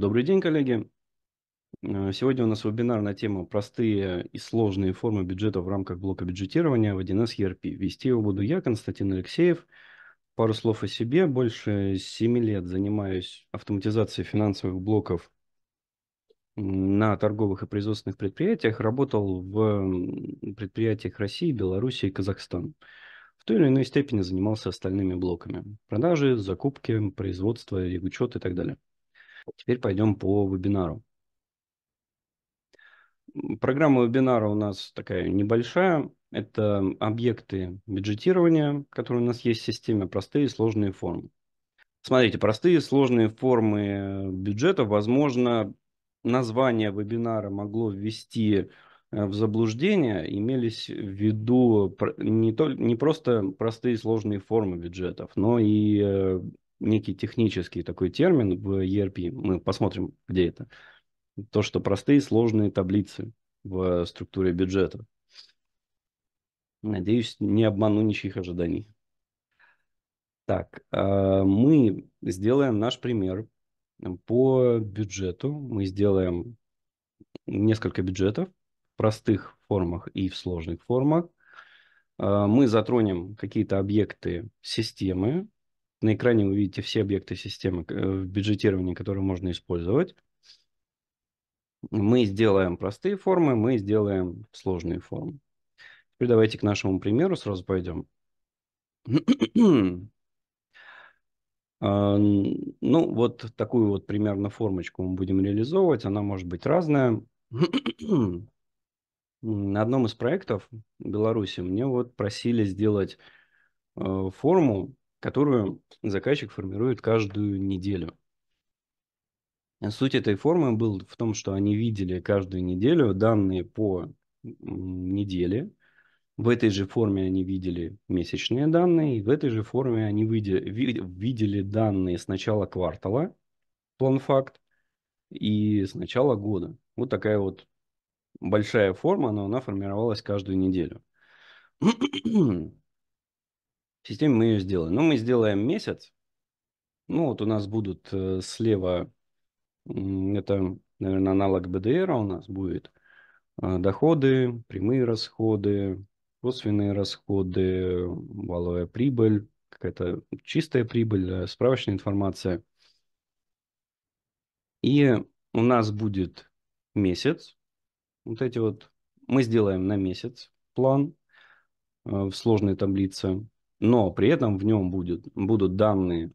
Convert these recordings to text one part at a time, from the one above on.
Добрый день, коллеги. Э, сегодня у нас вебинар на тему «Простые и сложные формы бюджета в рамках блока бюджетирования в 1С ERP». Вести его буду я, Константин Алексеев. Пару слов о себе. Больше 7 лет занимаюсь автоматизацией финансовых блоков на торговых и производственных предприятиях. Работал в предприятиях России, Беларуси и Казахстана в той или иной степени занимался остальными блоками. Продажи, закупки, производство, учет и так далее. Теперь пойдем по вебинару. Программа вебинара у нас такая небольшая. Это объекты бюджетирования, которые у нас есть в системе, простые и сложные формы. Смотрите, простые сложные формы бюджета, возможно, название вебинара могло ввести э, в заблуждение, имелись в виду не, то, не просто простые сложные формы бюджетов, но и э, некий технический такой термин в ERP. Мы посмотрим, где это. То, что простые сложные таблицы в структуре бюджета. Надеюсь, не обману ничьих ожиданий. Так, э, мы сделаем наш пример по бюджету. Мы сделаем несколько бюджетов в простых формах и в сложных формах. Э, мы затронем какие-то объекты системы, на экране вы видите все объекты системы э, в бюджетировании, которые можно использовать. Мы сделаем простые формы, мы сделаем сложные формы. Теперь давайте к нашему примеру сразу пойдем. А, ну, вот такую вот примерно формочку мы будем реализовывать. Она может быть разная. На одном из проектов в Беларуси мне вот просили сделать э, форму, которую заказчик формирует каждую неделю. А суть этой формы был в том, что они видели каждую неделю данные по неделе. В этой же форме они видели месячные данные, в этой же форме они видели данные с начала квартала, план-факт, и с начала года. Вот такая вот большая форма, но она формировалась каждую неделю системе мы ее сделаем. Но ну, мы сделаем месяц. Ну, вот у нас будут э, слева, это, наверное, аналог БДР у нас будет, а, доходы, прямые расходы, косвенные расходы, валовая прибыль, какая-то чистая прибыль, справочная информация. И у нас будет месяц. Вот эти вот мы сделаем на месяц план э, в сложной таблице но при этом в нем будет, будут данные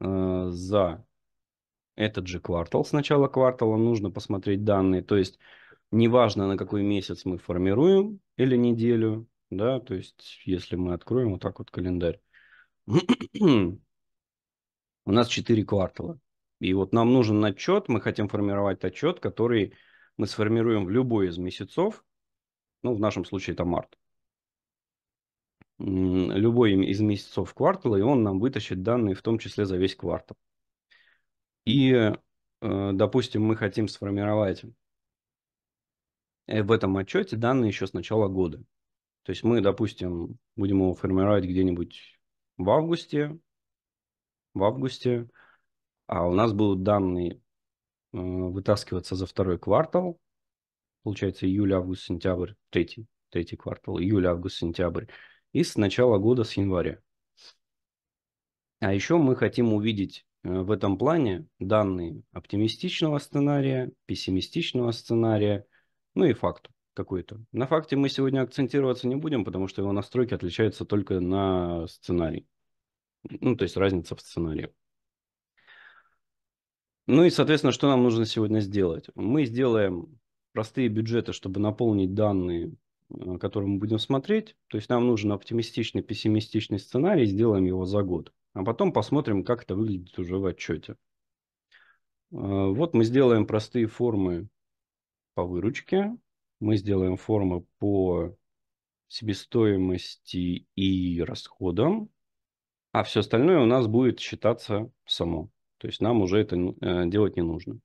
э, за этот же квартал. С начала квартала нужно посмотреть данные. То есть неважно, на какой месяц мы формируем или неделю, да, то есть если мы откроем вот так вот календарь, у нас 4 квартала. И вот нам нужен отчет, мы хотим формировать отчет, который мы сформируем в любой из месяцев, ну, в нашем случае это март любой из месяцев квартала, и он нам вытащит данные, в том числе за весь квартал. И, э, допустим, мы хотим сформировать в этом отчете данные еще с начала года. То есть мы, допустим, будем его формировать где-нибудь в августе, в августе, а у нас будут данные э, вытаскиваться за второй квартал, получается июль, август, сентябрь, третий, третий квартал, июль, август, сентябрь и с начала года, с января. А еще мы хотим увидеть э, в этом плане данные оптимистичного сценария, пессимистичного сценария, ну и факт какой-то. На факте мы сегодня акцентироваться не будем, потому что его настройки отличаются только на сценарий. Ну, то есть разница в сценарии. Ну и, соответственно, что нам нужно сегодня сделать? Мы сделаем простые бюджеты, чтобы наполнить данные Э, который мы будем смотреть. То есть нам нужен оптимистичный, пессимистичный сценарий, сделаем его за год. А потом посмотрим, как это выглядит уже в отчете. Э, вот мы сделаем простые формы по выручке. Мы сделаем формы по себестоимости и расходам. А все остальное у нас будет считаться само. То есть нам уже это э, делать не нужно.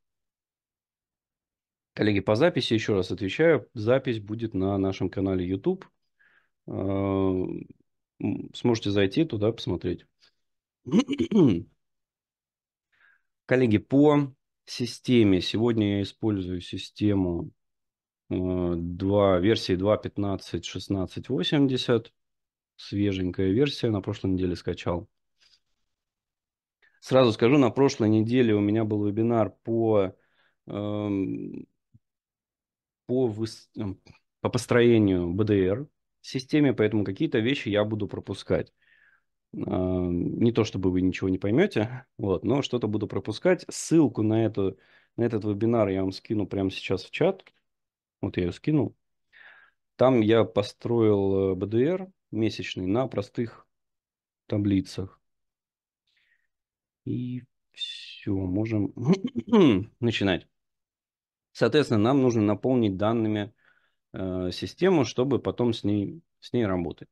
Коллеги, по записи еще раз отвечаю. Запись будет на нашем канале YouTube. Э, сможете зайти туда посмотреть. Коллеги, по системе. Сегодня я использую систему 2, э, версии 2.15.16.80. Свеженькая версия, на прошлой неделе скачал. Сразу скажу, на прошлой неделе у меня был вебинар по эм, по, эм, по построению БДР системе, поэтому какие-то вещи я буду пропускать. Эм, не то чтобы вы ничего не поймете, вот, но что-то буду пропускать. Ссылку на, эту, на этот вебинар я вам скину прямо сейчас в чат. Вот я ее скинул. Там я построил э, БДР месячный на простых таблицах. И все, можем начинать. Соответственно, нам нужно наполнить данными э, систему, чтобы потом с ней, с ней работать.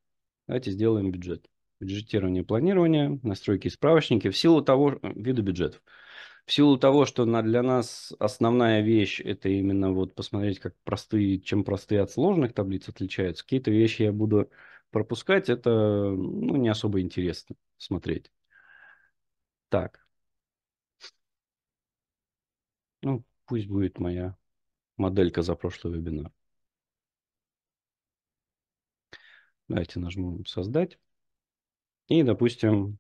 Давайте сделаем бюджет. Бюджетирование, планирование, настройки и справочники в силу того, э, виду бюджетов. В силу того, что на, для нас основная вещь это именно вот посмотреть, как простые, чем простые от сложных таблиц отличаются. Какие-то вещи я буду пропускать, это ну, не особо интересно смотреть. Так. Ну, пусть будет моя моделька за прошлый вебинар. Давайте нажмем «Создать». И, допустим,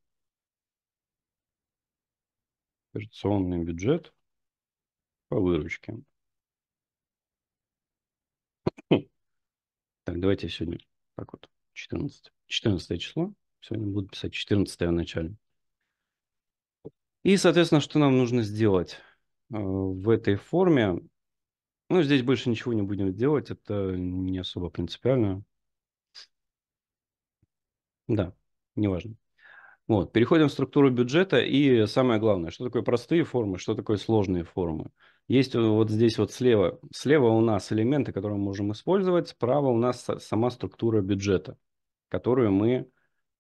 операционный бюджет по выручке. Так, давайте сегодня так вот, 14. 14 число. Сегодня буду писать 14 в начале. И, соответственно, что нам нужно сделать? Э, в этой форме. Ну, здесь больше ничего не будем делать, это не особо принципиально. Да, неважно. Вот, переходим в структуру бюджета и самое главное, что такое простые формы, что такое сложные формы. Есть э, вот здесь вот слева, слева у нас элементы, которые мы можем использовать, справа у нас сама структура бюджета, которую мы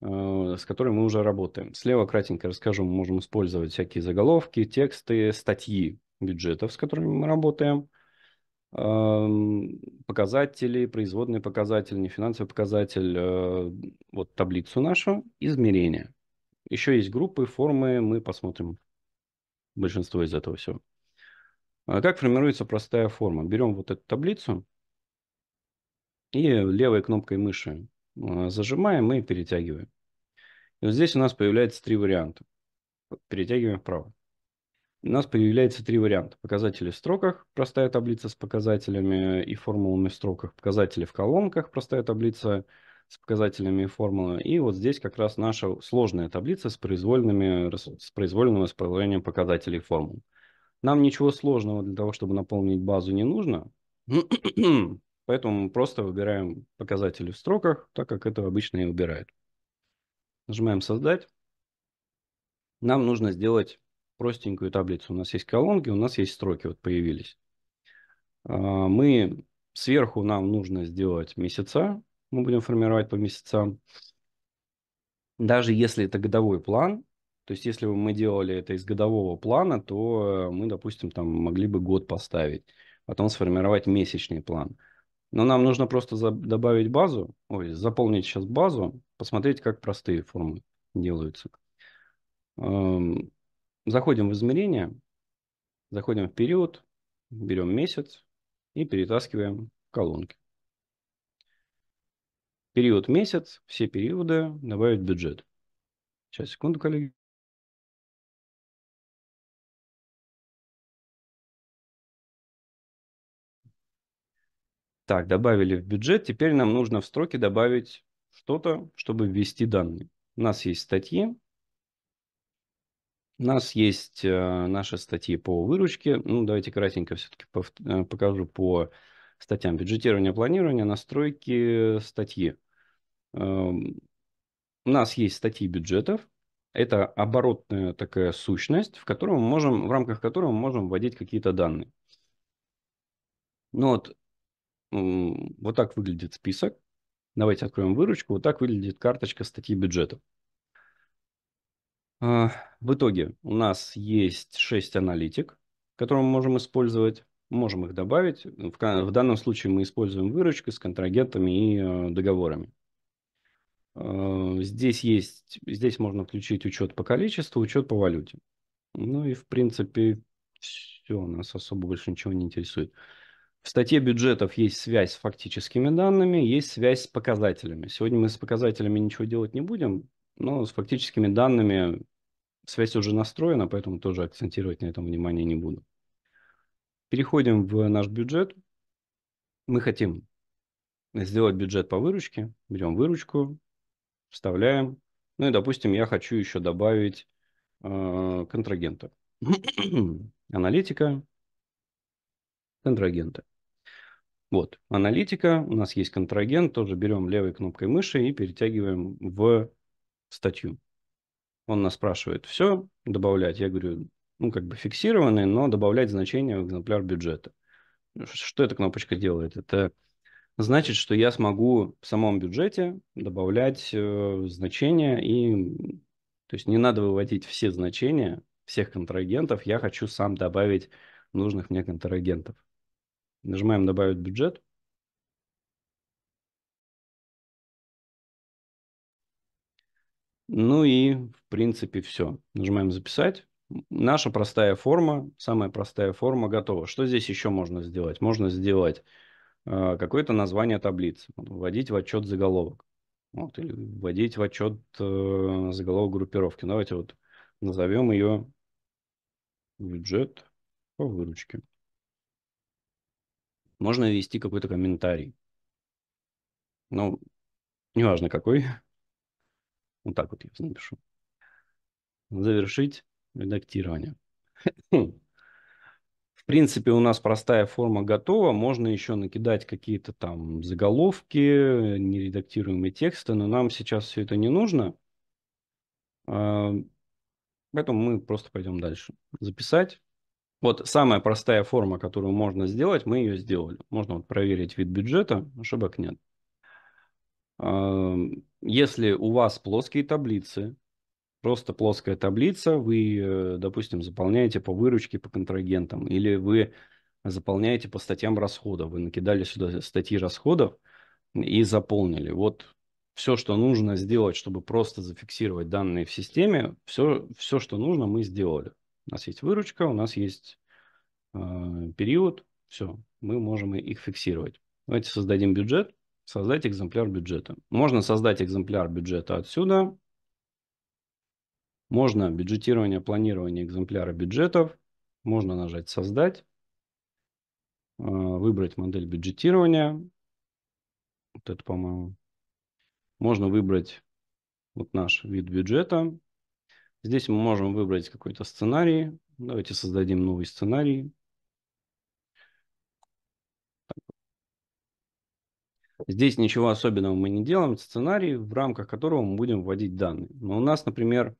Э, с которой мы уже работаем. Слева кратенько расскажу, мы можем использовать всякие заголовки, тексты, статьи бюджетов, с которыми мы работаем, эм, показатели, производные показатели, нефинансовый показатель, э, вот таблицу нашу, измерения. Еще есть группы, формы, мы посмотрим большинство из этого всего. А как формируется простая форма? Берем вот эту таблицу и левой кнопкой мыши а, зажимаем и перетягиваем. И вот здесь у нас появляется три варианта. Перетягиваем вправо. У нас появляется три варианта. Показатели в строках, простая таблица с показателями и формулами в строках. Показатели в колонках, простая таблица с показателями и формулами. И вот здесь как раз наша сложная таблица с, произвольными, с произвольным исполнением показателей и формул. Нам ничего сложного для того, чтобы наполнить базу, не нужно. Ну, Поэтому мы просто выбираем показатели в строках, так как это обычно и убирают. Нажимаем «Создать». Нам нужно сделать простенькую таблицу. У нас есть колонки, у нас есть строки, вот появились. А, мы сверху нам нужно сделать месяца. Мы будем формировать по месяцам. Даже если это годовой план, то есть если бы мы делали это из годового плана, то э, мы, допустим, там могли бы год поставить, потом сформировать месячный план – но нам нужно просто добавить базу, ой, заполнить сейчас базу, посмотреть, как простые формы делаются. Эм, заходим в измерение, заходим в период, берем месяц и перетаскиваем колонки. Период месяц, все периоды, добавить бюджет. Сейчас, секунду, коллеги. Так, добавили в бюджет. Теперь нам нужно в строке добавить что-то, чтобы ввести данные. У нас есть статьи. У нас есть э, наши статьи по выручке. Ну, давайте кратенько все-таки э, покажу по статьям. Бюджетирование, планирование, настройки э, статьи. Эм, у нас есть статьи бюджетов. Это оборотная такая сущность, в, которой мы можем, в рамках которой мы можем вводить какие-то данные. Ну вот, вот так выглядит список. Давайте откроем выручку. Вот так выглядит карточка статьи бюджета. А, в итоге у нас есть 6 аналитик, которые мы можем использовать. Можем их добавить. В данном случае мы используем выручки с контрагентами и э, договорами. А, здесь есть, здесь можно включить учет по количеству, учет по валюте. Ну и в принципе все, нас особо больше ничего не интересует. В статье бюджетов есть связь с фактическими данными, есть связь с показателями. Сегодня мы с показателями ничего делать не будем, но с фактическими данными связь уже настроена, поэтому тоже акцентировать на этом внимание не буду. Переходим в наш бюджет. Мы хотим сделать бюджет по выручке. Берем выручку, вставляем. Ну и, допустим, я хочу еще добавить э, контрагента. Аналитика, контрагента. Вот, аналитика, у нас есть контрагент, тоже берем левой кнопкой мыши и перетягиваем в статью. Он нас спрашивает, все, добавлять. Я говорю, ну, как бы фиксированные, но добавлять значение в экземпляр бюджета. Ну, что эта кнопочка делает? Это значит, что я смогу в самом бюджете добавлять э, значения и... То есть не надо выводить все значения всех контрагентов, я хочу сам добавить нужных мне контрагентов. Нажимаем «Добавить бюджет». Ну и, в принципе, все. Нажимаем «Записать». Наша простая форма, самая простая форма готова. Что здесь еще можно сделать? Можно сделать э, какое-то название таблицы, вводить в отчет заголовок. Вот, или вводить в отчет э, заголовок группировки. Давайте вот назовем ее бюджет по выручке можно вести какой-то комментарий. Ну, неважно какой. Вот так вот я напишу. Завершить редактирование. Хм. В принципе, у нас простая форма готова. Можно еще накидать какие-то там заголовки, нередактируемые тексты, но нам сейчас все это не нужно. Э, поэтому мы просто пойдем дальше. Записать. Вот самая простая форма, которую можно сделать, мы ее сделали. Можно вот проверить вид бюджета, ошибок нет. Эм, если у вас плоские таблицы, просто плоская таблица, вы, э, допустим, заполняете по выручке, по контрагентам, или вы заполняете по статьям расходов, вы накидали сюда статьи расходов и заполнили. Вот все, что нужно сделать, чтобы просто зафиксировать данные в системе, все, все что нужно, мы сделали. У нас есть выручка, у нас есть э, период, все, мы можем их фиксировать. Давайте создадим бюджет, создать экземпляр бюджета. Можно создать экземпляр бюджета отсюда, можно бюджетирование, планирование экземпляра бюджетов, можно нажать «Создать», э, выбрать модель бюджетирования, вот это, по-моему, можно выбрать вот наш вид бюджета, Здесь мы можем выбрать какой-то сценарий. Давайте создадим новый сценарий. Здесь ничего особенного мы не делаем. Сценарий, в рамках которого мы будем вводить данные. Но у нас, например,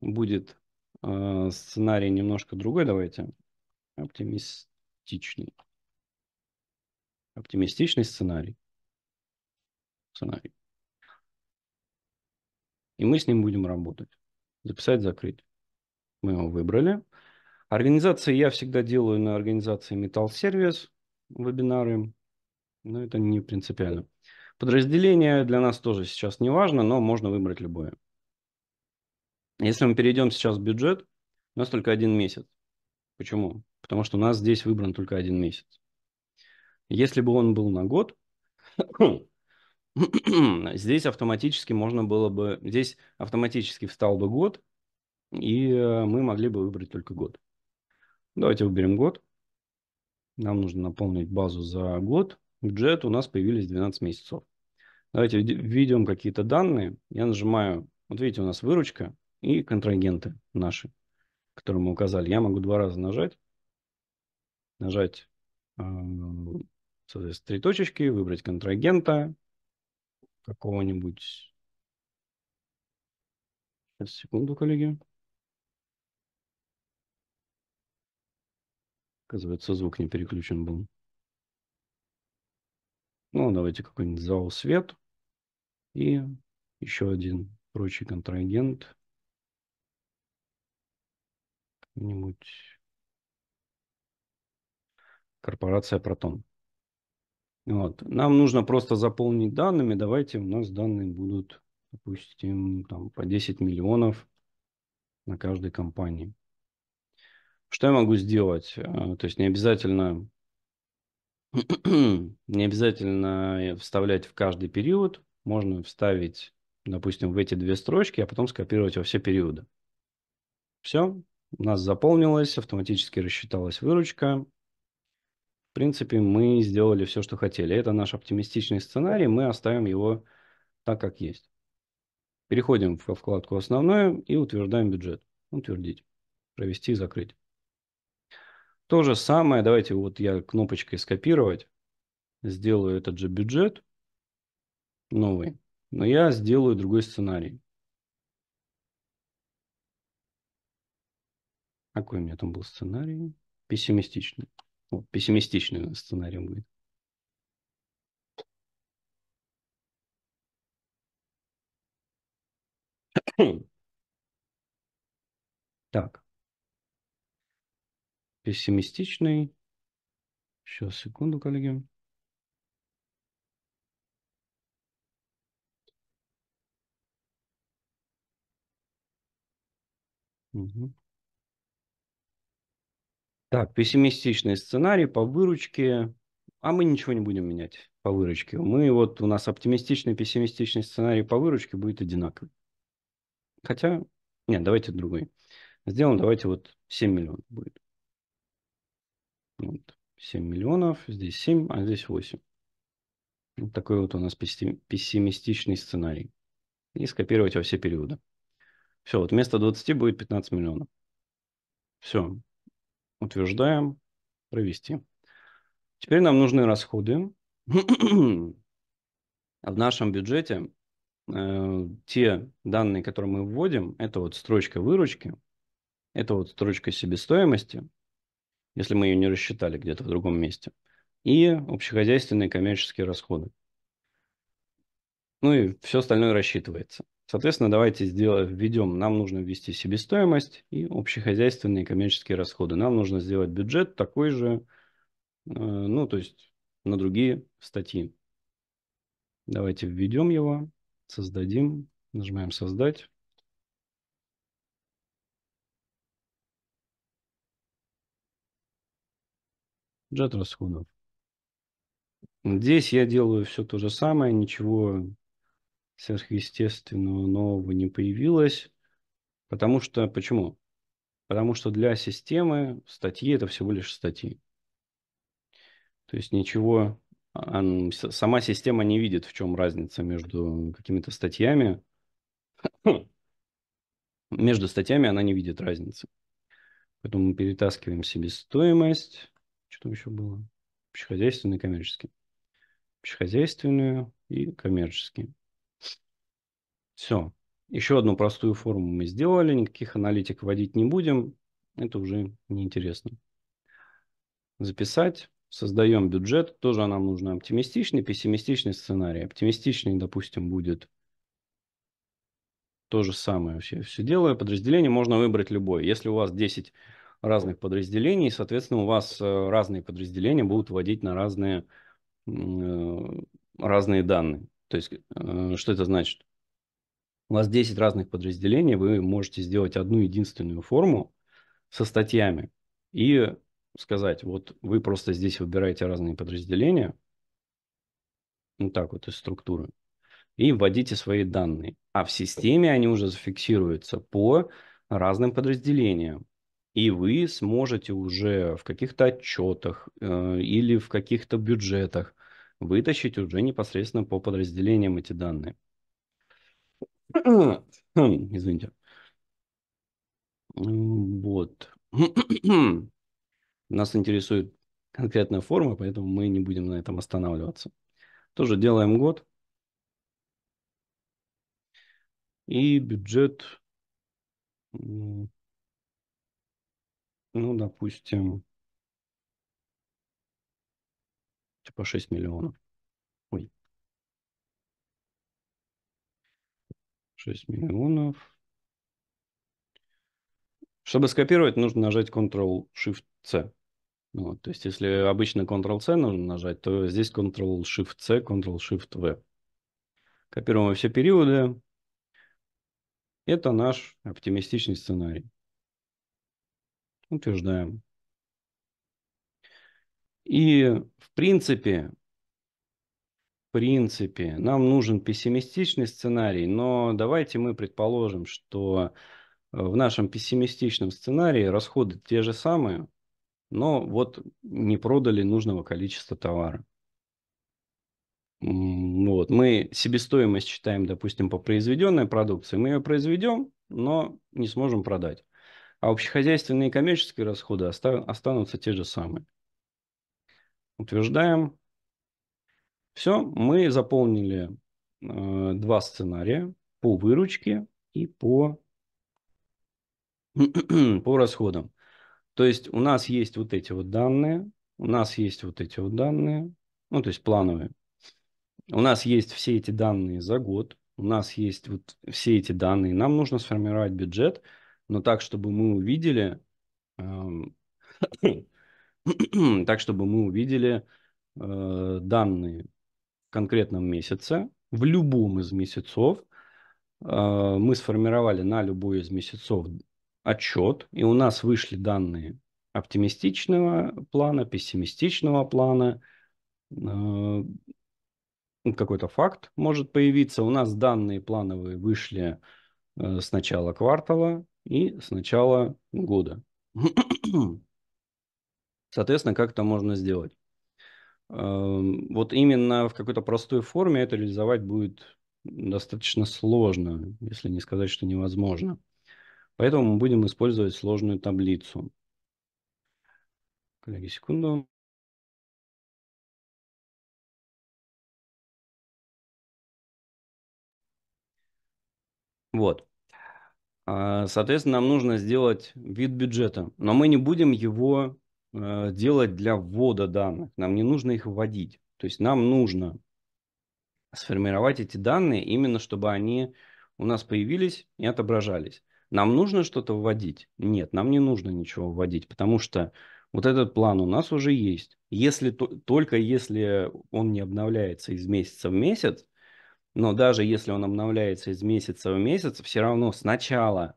будет э, сценарий немножко другой. Давайте. Оптимистичный. Оптимистичный сценарий. Сценарий. И мы с ним будем работать записать, закрыть. Мы его выбрали. Организации я всегда делаю на организации Metal Service вебинары, но это не принципиально. Подразделение для нас тоже сейчас не важно, но можно выбрать любое. Если мы перейдем сейчас в бюджет, у нас только один месяц. Почему? Потому что у нас здесь выбран только один месяц. Если бы он был на год, здесь автоматически можно было бы, здесь автоматически встал бы год, и э, мы могли бы выбрать только год. Давайте выберем год. Нам нужно наполнить базу за год. Бюджет у нас появились 12 месяцев. Давайте введем какие-то данные. Я нажимаю, вот видите, у нас выручка и контрагенты наши, которые мы указали. Я могу два раза нажать. Нажать, э, соответственно, три точечки, выбрать контрагента, какого-нибудь... Сейчас, секунду, коллеги. Оказывается, звук не переключен был. Ну, давайте какой-нибудь зал свет. И еще один прочий контрагент. Какой-нибудь корпорация Протон. Вот. Нам нужно просто заполнить данными. Давайте у нас данные будут, допустим, там, по 10 миллионов на каждой компании. Что я могу сделать? А, то есть не обязательно, не обязательно вставлять в каждый период. Можно вставить, допустим, в эти две строчки, а потом скопировать во все периоды. Все, у нас заполнилось, автоматически рассчиталась выручка, принципе, мы сделали все, что хотели. Это наш оптимистичный сценарий, мы оставим его так, как есть. Переходим во вкладку «Основное» и утверждаем бюджет. Ну, утвердить, провести, закрыть. То же самое, давайте вот я кнопочкой «Скопировать» сделаю этот же бюджет, новый, но я сделаю другой сценарий. Какой у меня там был сценарий? Пессимистичный. Ну, пессимистичный сценарий будет. Так. Пессимистичный. Сейчас, секунду, коллеги. Угу. Так, пессимистичный сценарий по выручке. А мы ничего не будем менять по выручке. Мы вот у нас оптимистичный, пессимистичный сценарий по выручке будет одинаковый. Хотя, нет, давайте другой. Сделаем, давайте вот 7 миллионов будет. Вот, 7 миллионов, здесь 7, а здесь 8. Вот такой вот у нас пессимистичный сценарий. И скопировать во все периоды. Все, вот вместо 20 будет 15 миллионов. Все, Утверждаем. Провести. Теперь нам нужны расходы. В нашем бюджете э, те данные, которые мы вводим, это вот строчка выручки, это вот строчка себестоимости, если мы ее не рассчитали где-то в другом месте, и общехозяйственные коммерческие расходы. Ну и все остальное рассчитывается. Соответственно, давайте сделаем, введем, нам нужно ввести себестоимость и общехозяйственные и коммерческие расходы. Нам нужно сделать бюджет такой же, э, ну, то есть на другие статьи. Давайте введем его, создадим, нажимаем «Создать». Бюджет расходов. Здесь я делаю все то же самое, ничего сверхъестественного нового не появилось. Потому что, почему? Потому что для системы статьи это всего лишь статьи. То есть ничего, а, сама система не видит, в чем разница между какими-то статьями. между статьями она не видит разницы. Поэтому мы перетаскиваем себестоимость, Что там еще было? Общехозяйственный, коммерческий. Общехозяйственную и коммерческий. Все. Еще одну простую форму мы сделали, никаких аналитик вводить не будем, это уже неинтересно. Записать, создаем бюджет, тоже нам нужно оптимистичный, пессимистичный сценарий. Оптимистичный, допустим, будет то же самое Все, все делаю. Подразделение можно выбрать любое. Если у вас 10 разных подразделений, соответственно, у вас э, разные подразделения будут вводить на разные, э, разные данные. То есть, э, что это значит? У вас 10 разных подразделений, вы можете сделать одну единственную форму со статьями и сказать, вот вы просто здесь выбираете разные подразделения, вот ну, так вот из структуры, и вводите свои данные. А в системе они уже зафиксируются по разным подразделениям. И вы сможете уже в каких-то отчетах э, или в каких-то бюджетах вытащить уже непосредственно по подразделениям эти данные. Хм, хм, извините. Вот. Нас интересует конкретная форма, поэтому мы не будем на этом останавливаться. Тоже делаем год. И бюджет, ну, допустим, типа 6 миллионов. 6 миллионов. Чтобы скопировать, нужно нажать Ctrl-Shift-C. Вот, то есть, если обычно Ctrl-C нужно нажать, то здесь Ctrl-Shift-C, Ctrl-Shift-V. Копируем все периоды. Это наш оптимистичный сценарий. Утверждаем. И, в принципе, принципе, нам нужен пессимистичный сценарий, но давайте мы предположим, что э, в нашем пессимистичном сценарии расходы те же самые, но вот не продали нужного количества товара. Вот. Мы себестоимость считаем, допустим, по произведенной продукции. Мы ее произведем, но не сможем продать. А общехозяйственные и коммерческие расходы останутся те же самые. Утверждаем, все, мы заполнили э, два сценария по выручке и по, по расходам. То есть у нас есть вот эти вот данные, у нас есть вот эти вот данные, ну то есть плановые. У нас есть все эти данные за год, у нас есть вот все эти данные. Нам нужно сформировать бюджет, но так, чтобы мы увидели, эм, так, чтобы мы увидели э, данные конкретном месяце, в любом из месяцев, э, мы сформировали на любой из месяцев отчет, и у нас вышли данные оптимистичного плана, пессимистичного плана, э, ну, какой-то факт может появиться. У нас данные плановые вышли э, с начала квартала и с начала года. Соответственно, как это можно сделать? вот именно в какой-то простой форме это реализовать будет достаточно сложно, если не сказать, что невозможно. Поэтому мы будем использовать сложную таблицу. Коллеги, секунду. Вот. А, соответственно, нам нужно сделать вид бюджета, но мы не будем его Э, делать для ввода данных. Нам не нужно их вводить. То есть нам нужно сформировать эти данные именно, чтобы они у нас появились и отображались. Нам нужно что-то вводить? Нет, нам не нужно ничего вводить, потому что вот этот план у нас уже есть. Если, только если он не обновляется из месяца в месяц, но даже если он обновляется из месяца в месяц, все равно сначала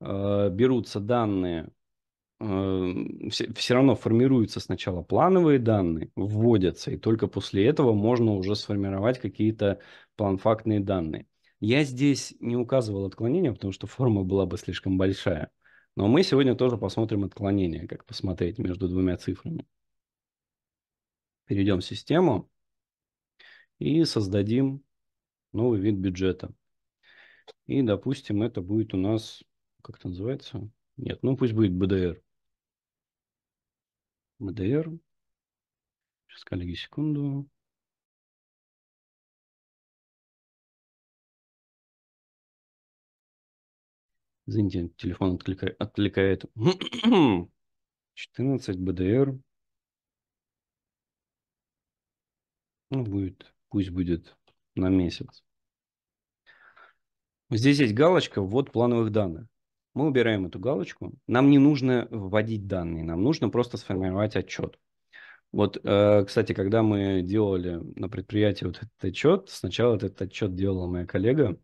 э, берутся данные Э, все, все равно формируются сначала плановые данные, вводятся, и только после этого можно уже сформировать какие-то планфактные данные. Я здесь не указывал отклонения, потому что форма была бы слишком большая. Но мы сегодня тоже посмотрим отклонение, как посмотреть между двумя цифрами. Перейдем в систему и создадим новый вид бюджета. И, допустим, это будет у нас, как это называется? Нет, ну пусть будет БДР. МДР. Сейчас, коллеги, секунду. Извините, телефон отвлекает. откликает. 14 БДР. Ну, будет, пусть будет на месяц. Здесь есть галочка «Ввод плановых данных» мы убираем эту галочку. Нам не нужно вводить данные, нам нужно просто сформировать отчет. Вот, э, кстати, когда мы делали на предприятии вот этот отчет, сначала этот отчет делала моя коллега,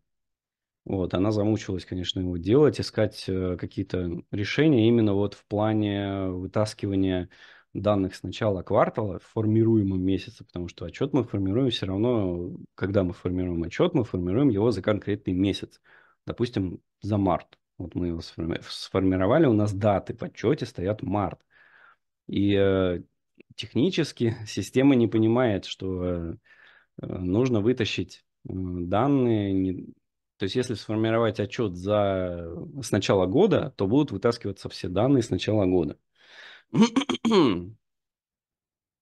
вот, она замучилась, конечно, его делать, искать э, какие-то решения именно вот в плане вытаскивания данных сначала квартала в формируемом месяце, потому что отчет мы формируем все равно, когда мы формируем отчет, мы формируем его за конкретный месяц, допустим, за март. Вот мы его сформировали, у нас даты в отчете стоят март. И э, технически система не понимает, что э, нужно вытащить данные. То есть если сформировать отчет за э, с начала года, то будут вытаскиваться все данные с начала года.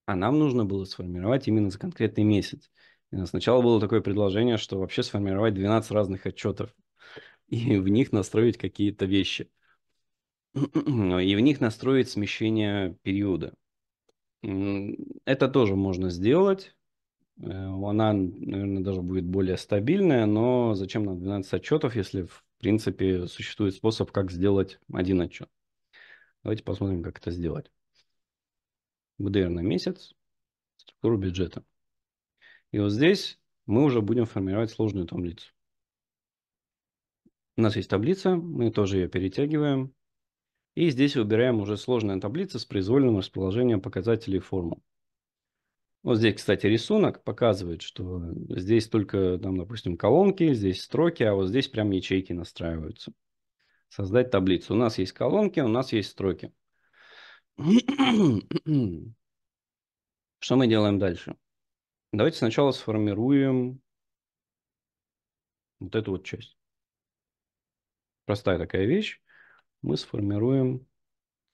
А нам нужно было сформировать именно за конкретный месяц. И сначала было такое предложение, что вообще сформировать 12 разных отчетов и в них настроить какие-то вещи. И в них настроить смещение периода. Это тоже можно сделать. Э, она, наверное, даже будет более стабильная, но зачем нам 12 отчетов, если, в принципе, существует способ, как сделать один отчет. Давайте посмотрим, как это сделать. БДР на месяц, структуру бюджета. И вот здесь мы уже будем формировать сложную таблицу. У нас есть таблица, мы тоже ее перетягиваем. И здесь выбираем уже сложная таблица с произвольным расположением показателей формул. Вот здесь, кстати, рисунок показывает, что здесь только, там, допустим, колонки, здесь строки, а вот здесь прям ячейки настраиваются. Создать таблицу. У нас есть колонки, у нас есть строки. Что мы делаем дальше? Давайте сначала сформируем вот эту вот часть простая такая вещь, мы сформируем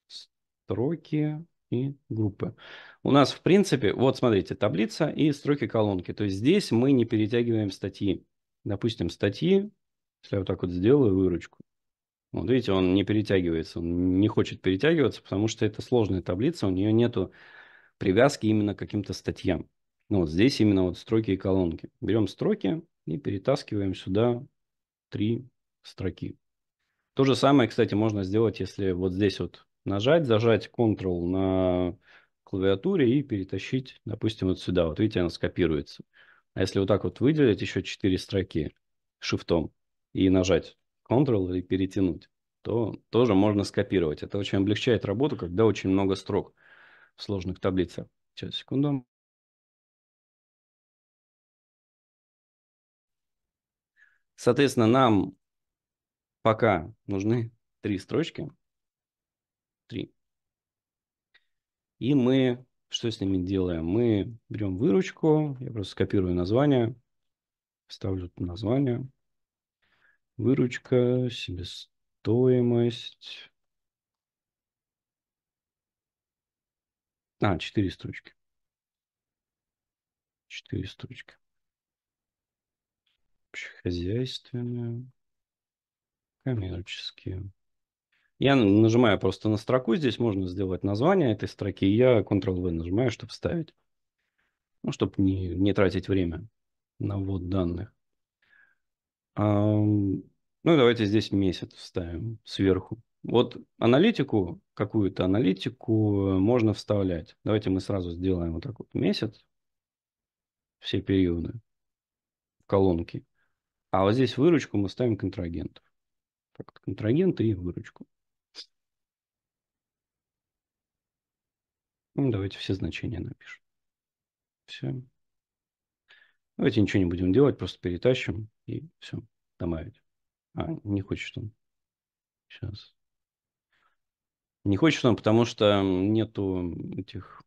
строки и группы. У нас, в принципе, вот смотрите, таблица и строки колонки. То есть здесь мы не перетягиваем статьи. Допустим, статьи, если я вот так вот сделаю выручку. Вот видите, он не перетягивается, он не хочет перетягиваться, потому что это сложная таблица, у нее нету привязки именно к каким-то статьям. Ну, вот здесь именно вот строки и колонки. Берем строки и перетаскиваем сюда три строки. То же самое, кстати, можно сделать, если вот здесь вот нажать, зажать Ctrl на клавиатуре и перетащить, допустим, вот сюда. Вот видите, она скопируется. А если вот так вот выделить еще 4 строки шифтом и нажать Ctrl и перетянуть, то тоже можно скопировать. Это очень облегчает работу, когда очень много строк в сложных таблицах. Сейчас, секунду. Соответственно, нам пока нужны три строчки. Три. И мы что с ними делаем? Мы берем выручку, я просто скопирую название, ставлю название. Выручка, себестоимость. А, четыре строчки. Четыре строчки. Общехозяйственная. Коммерческие. Я нажимаю просто на строку, здесь можно сделать название этой строки, я Ctrl-V нажимаю, чтобы вставить. Ну, чтобы не, не тратить время на ввод данных. А, ну, давайте здесь месяц вставим сверху. Вот аналитику, какую-то аналитику э, можно вставлять. Давайте мы сразу сделаем вот так вот месяц, все периоды, в колонки. А вот здесь выручку мы ставим контрагентов как контрагент и выручку. Ну, давайте все значения напишем. Все. Давайте ничего не будем делать, просто перетащим и все, добавить. А, не хочет он. Сейчас. Не хочет он, потому что нету этих...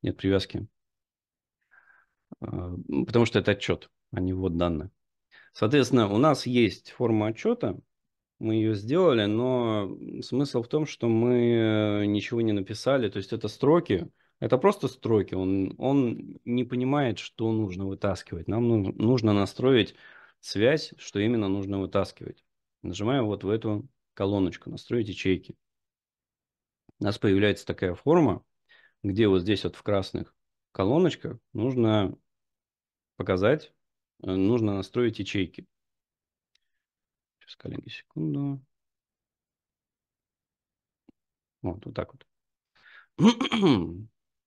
Нет привязки. А, ну, потому что это отчет, а не вот данные. Соответственно, у нас есть форма отчета, мы ее сделали, но смысл в том, что мы э, ничего не написали, то есть это строки, это просто строки, он, он не понимает, что нужно вытаскивать. Нам нужно настроить связь, что именно нужно вытаскивать. Нажимаем вот в эту колоночку «Настроить ячейки». У нас появляется такая форма, где вот здесь вот в красных колоночках нужно показать, э, нужно настроить ячейки. Сейчас, коллеги, секунду. Вот, вот так вот.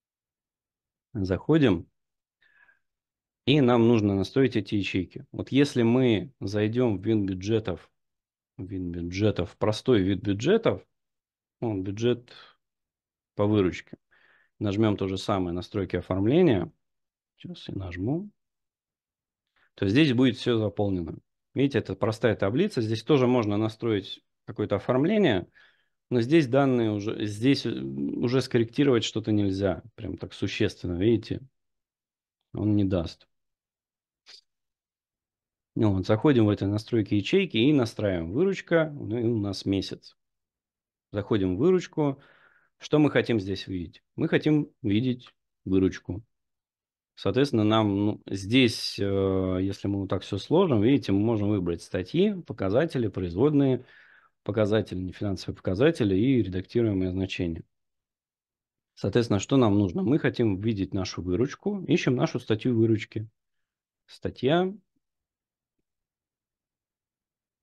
Заходим. И нам нужно настроить эти ячейки. Вот если мы зайдем в вин бюджетов, вин бюджетов, простой вид бюджетов, он бюджет по выручке. Нажмем то же самое, настройки оформления. Сейчас я нажму. То здесь будет все заполнено. Видите, это простая таблица. Здесь тоже можно настроить какое-то оформление, но здесь данные уже, здесь э, уже скорректировать что-то нельзя, прям так существенно, видите? Он не даст. Ну, вот, заходим в эти настройки ячейки и настраиваем выручка, ну и у нас месяц. Заходим в выручку. Что мы хотим здесь видеть? Мы хотим видеть выручку. Соответственно, нам ну, здесь, э, если мы вот так все сложим, видите, мы можем выбрать статьи, показатели, производные показатели, не финансовые показатели и редактируемые значения. Соответственно, что нам нужно? Мы хотим видеть нашу выручку, ищем нашу статью выручки. Статья.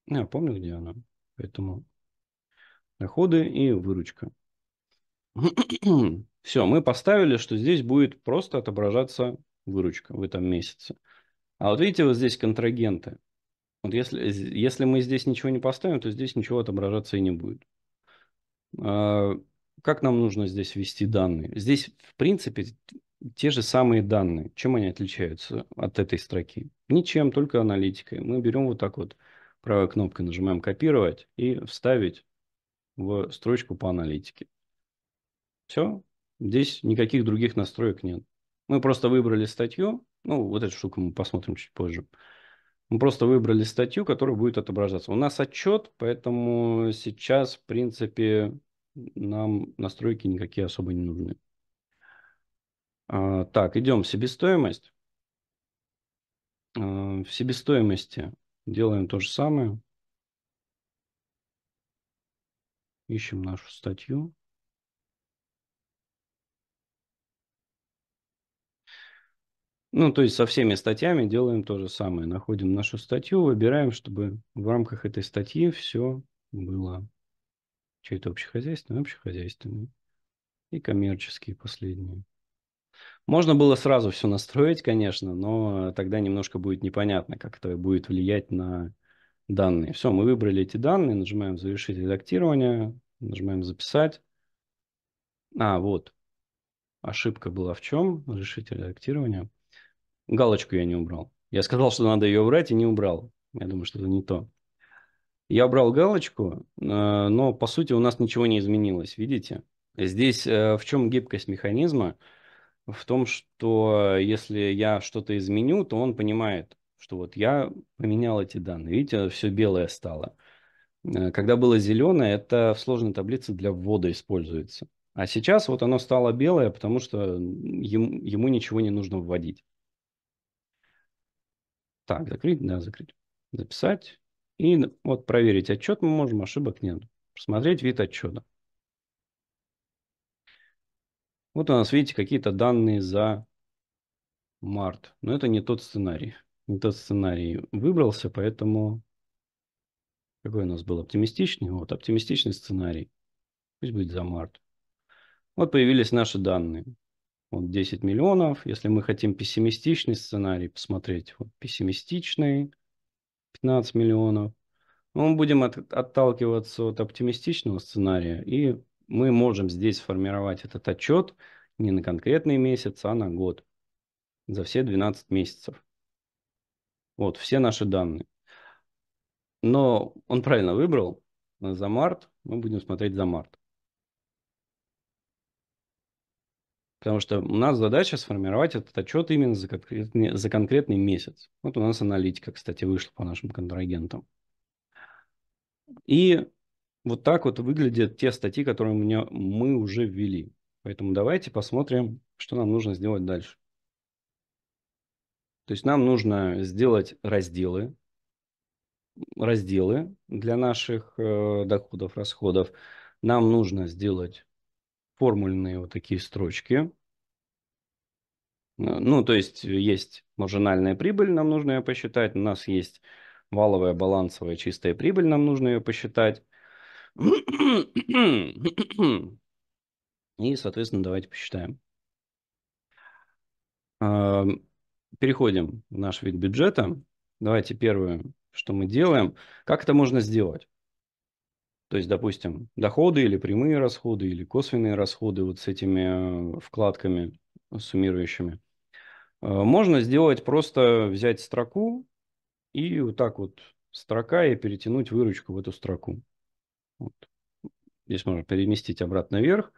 Я помню, где она. Поэтому доходы и выручка. Все, мы поставили, что здесь будет просто отображаться выручка в этом месяце. А вот видите, вот здесь контрагенты. Вот если, если мы здесь ничего не поставим, то здесь ничего отображаться и не будет. А как нам нужно здесь ввести данные? Здесь, в принципе, те же самые данные. Чем они отличаются от этой строки? Ничем, только аналитикой. Мы берем вот так вот правой кнопкой, нажимаем «Копировать» и «Вставить» в строчку по аналитике. Все. Здесь никаких других настроек нет. Мы просто выбрали статью, ну, вот эту штуку мы посмотрим чуть позже. Мы просто выбрали статью, которая будет отображаться. У нас отчет, поэтому сейчас, в принципе, нам настройки никакие особо не нужны. А, так, идем. в Себестоимость. А, в себестоимости делаем то же самое. Ищем нашу статью. Ну, то есть со всеми статьями делаем то же самое. Находим нашу статью, выбираем, чтобы в рамках этой статьи все было. Что это общехозяйственное? Общехозяйственное. И коммерческие последние. Можно было сразу все настроить, конечно, но тогда немножко будет непонятно, как это будет влиять на данные. Все, мы выбрали эти данные, нажимаем «Завершить редактирование», нажимаем «Записать». А, вот, ошибка была в чем? Разрешите редактирование. Галочку я не убрал. Я сказал, что надо ее убрать, и не убрал. Я думаю, что это не то. Я убрал галочку, э, но по сути у нас ничего не изменилось, видите? Здесь э, в чем гибкость механизма? В том, что если я что-то изменю, то он понимает, что вот я поменял эти данные. Видите, все белое стало. Э, когда было зеленое, это в сложной таблице для ввода используется. А сейчас вот оно стало белое, потому что ему, ему ничего не нужно вводить. Так, закрыть, да, закрыть. Записать. И вот проверить отчет мы можем, ошибок нет. Посмотреть вид отчета. Вот у нас, видите, какие-то данные за март. Но это не тот сценарий. Не тот сценарий выбрался, поэтому... Какой у нас был оптимистичный? Вот, оптимистичный сценарий. Пусть будет за март. Вот появились наши данные. Вот 10 миллионов. Если мы хотим пессимистичный сценарий посмотреть, вот пессимистичный 15 миллионов. Ну, мы будем от, отталкиваться от оптимистичного сценария, и мы можем здесь формировать этот отчет не на конкретный месяц, а на год. За все 12 месяцев. Вот, все наши данные. Но он правильно выбрал. За март мы будем смотреть за март. Потому что у нас задача сформировать этот отчет именно за конкретный, за конкретный месяц. Вот у нас аналитика, кстати, вышла по нашим контрагентам. И вот так вот выглядят те статьи, которые меня, мы уже ввели. Поэтому давайте посмотрим, что нам нужно сделать дальше. То есть нам нужно сделать разделы, разделы для наших э, доходов, расходов. Нам нужно сделать формульные вот такие строчки. Э, ну, то есть э, есть маржинальная прибыль, нам нужно ее посчитать. У нас есть валовая, балансовая, чистая прибыль, нам нужно ее посчитать. И, соответственно, давайте посчитаем. Э, переходим в наш вид бюджета. Давайте первое, что мы делаем. Как это можно сделать? То есть, допустим, доходы или прямые расходы, или косвенные расходы вот с этими э, вкладками суммирующими. Э, можно сделать просто взять строку и вот так вот строка и перетянуть выручку в эту строку. Вот. Здесь можно переместить обратно вверх,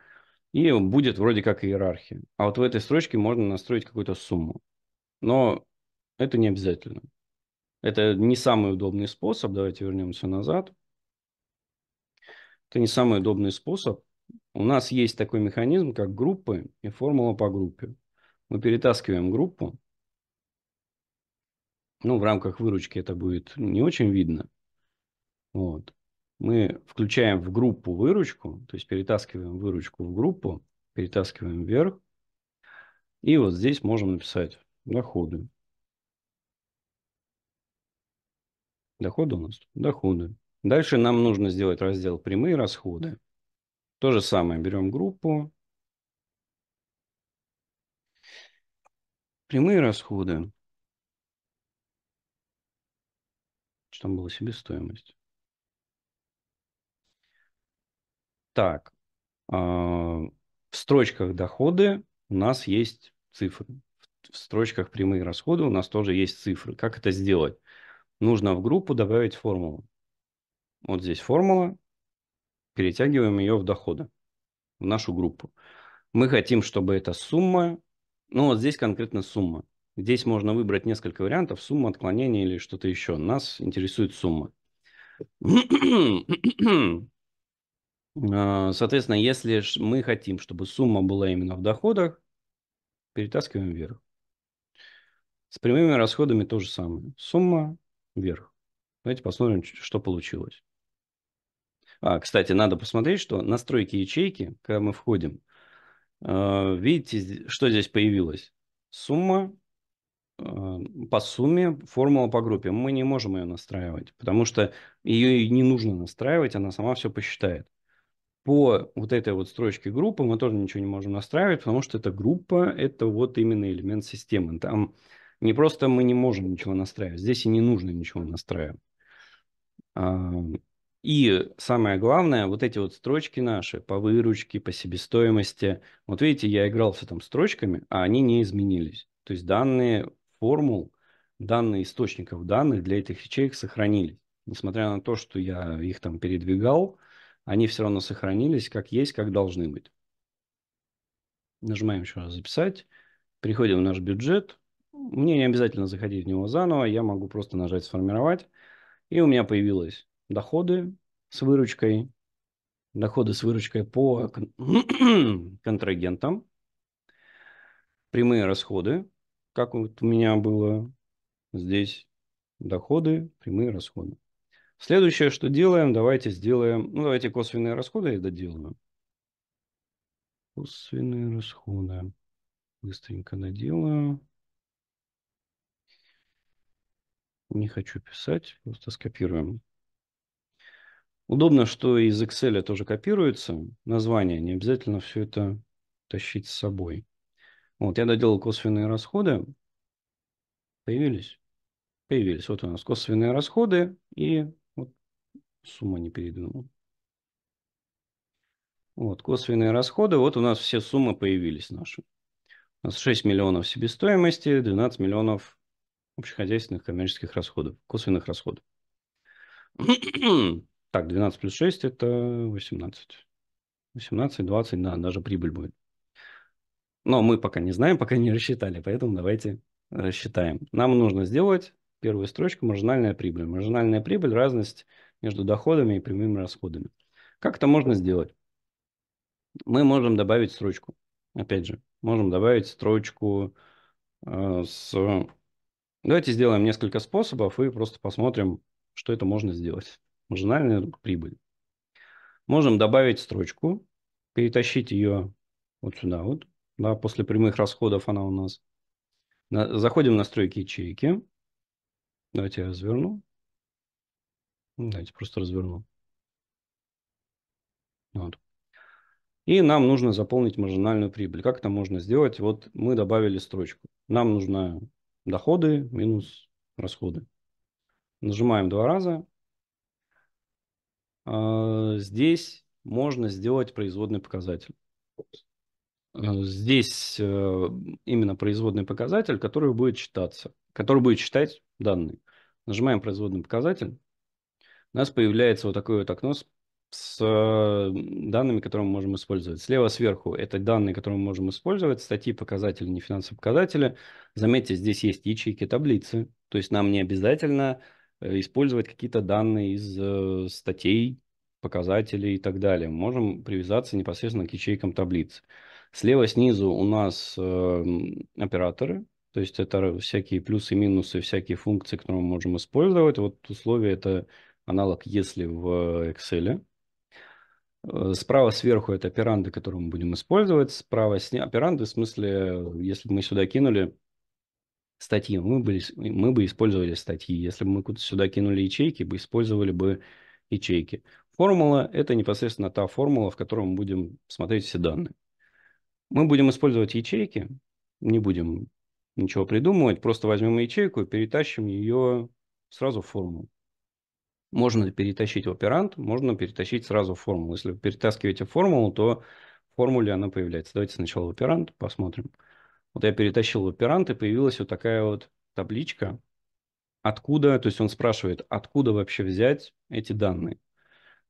и будет вроде как иерархия. А вот в этой строчке можно настроить какую-то сумму. Но это не обязательно. Это не самый удобный способ. Давайте вернемся назад. Это не самый удобный способ. У нас есть такой механизм, как группы и формула по группе. Мы перетаскиваем группу. Ну, в рамках выручки это будет не очень видно. Вот. Мы включаем в группу выручку, то есть перетаскиваем выручку в группу, перетаскиваем вверх. И вот здесь можем написать доходы. Доходы у нас? Доходы. Дальше нам нужно сделать раздел «Прямые расходы». То же самое, берем группу. Прямые расходы. Что там была себестоимость? Так, а, в строчках доходы у нас есть цифры. В строчках прямые расходы у нас тоже есть цифры. Как это сделать? Нужно в группу добавить формулу. Вот здесь формула. Перетягиваем ее в доходы, в нашу группу. Мы хотим, чтобы эта сумма, ну вот здесь конкретно сумма. Здесь можно выбрать несколько вариантов, сумма отклонения или что-то еще. Нас интересует сумма. А, соответственно, если мы хотим, чтобы сумма была именно в доходах, перетаскиваем вверх. С прямыми расходами то же самое. Сумма вверх. Давайте посмотрим, что получилось. А, кстати, надо посмотреть, что настройки ячейки, когда мы входим, э, видите, что здесь появилось? Сумма, э, по сумме формула по группе. Мы не можем ее настраивать, потому что ее не нужно настраивать, она сама все посчитает. По вот этой вот строчке группы мы тоже ничего не можем настраивать, потому что эта группа – это вот именно элемент системы. Там не просто мы не можем ничего настраивать, здесь и не нужно ничего настраивать. И самое главное, вот эти вот строчки наши по выручке, по себестоимости. Вот видите, я игрался там строчками, а они не изменились. То есть данные формул, данные источников данных для этих ячеек сохранились. Несмотря на то, что я их там передвигал, они все равно сохранились как есть, как должны быть. Нажимаем еще раз «Записать». Переходим в наш бюджет. Мне не обязательно заходить в него заново, я могу просто нажать «Сформировать». И у меня появилось доходы с выручкой, доходы с выручкой по контрагентам, прямые расходы, как вот у меня было здесь, доходы, прямые расходы. Следующее, что делаем, давайте сделаем, ну давайте косвенные расходы я доделаю. Косвенные расходы. Быстренько доделаю. Не хочу писать, просто скопируем. Удобно, что из Excel тоже копируется название, не обязательно все это тащить с собой. Вот, я доделал косвенные расходы. Появились? Появились. Вот у нас косвенные расходы и вот, сумма не передвинула. Вот, косвенные расходы. Вот у нас все суммы появились наши. У нас 6 миллионов себестоимости, 12 миллионов общехозяйственных коммерческих расходов, косвенных расходов. Так, 12 плюс 6 это 18. 18, 20, да, даже прибыль будет. Но мы пока не знаем, пока не рассчитали, поэтому давайте рассчитаем. Нам нужно сделать первую строчку маржинальная прибыль. Маржинальная прибыль – разность между доходами и прямыми расходами. Как это можно сделать? Мы можем добавить строчку. Опять же, можем добавить строчку э, с... Давайте сделаем несколько способов и просто посмотрим, что это можно сделать. Маржинальная прибыль. Можем добавить строчку, перетащить ее вот сюда вот. Да, после прямых расходов она у нас. На, заходим в настройки ячейки. Давайте я разверну. Давайте просто разверну. Вот. И нам нужно заполнить маржинальную прибыль. Как это можно сделать? Вот мы добавили строчку. Нам нужны доходы минус расходы. Нажимаем два раза. А, здесь можно сделать производный показатель. А, здесь э, именно производный показатель, который будет считаться, который будет считать данные. Нажимаем производный показатель. У нас появляется вот такое вот окно с, с э, данными, которые мы можем использовать. Слева сверху это данные, которые мы можем использовать, статьи, показатели, не финансовые показатели. Заметьте, здесь есть ячейки таблицы, то есть нам не обязательно Э, использовать какие-то данные из э, статей, показателей и так далее. Можем привязаться непосредственно к ячейкам таблиц. Слева снизу у нас эм, операторы, то есть это всякие плюсы, минусы, всякие функции, которые мы можем использовать. Вот условие это аналог если в Excel. Э, справа сверху это операнды, которые мы будем использовать. Справа сня... операнды, в смысле, если мы сюда кинули статьи. Мы, были, мы бы использовали статьи. Если бы мы сюда кинули ячейки, бы использовали бы ячейки. Формула – это непосредственно та формула, в которой мы будем смотреть все данные. Мы будем использовать ячейки, не будем ничего придумывать, просто возьмем ячейку и перетащим ее сразу в формулу. Можно перетащить в оперант, можно перетащить сразу в формулу. Если вы перетаскиваете в формулу, то в формуле она появляется. Давайте сначала в оперант посмотрим. Вот я перетащил в оперант, и появилась вот такая вот табличка, откуда, то есть он спрашивает, откуда вообще взять эти данные.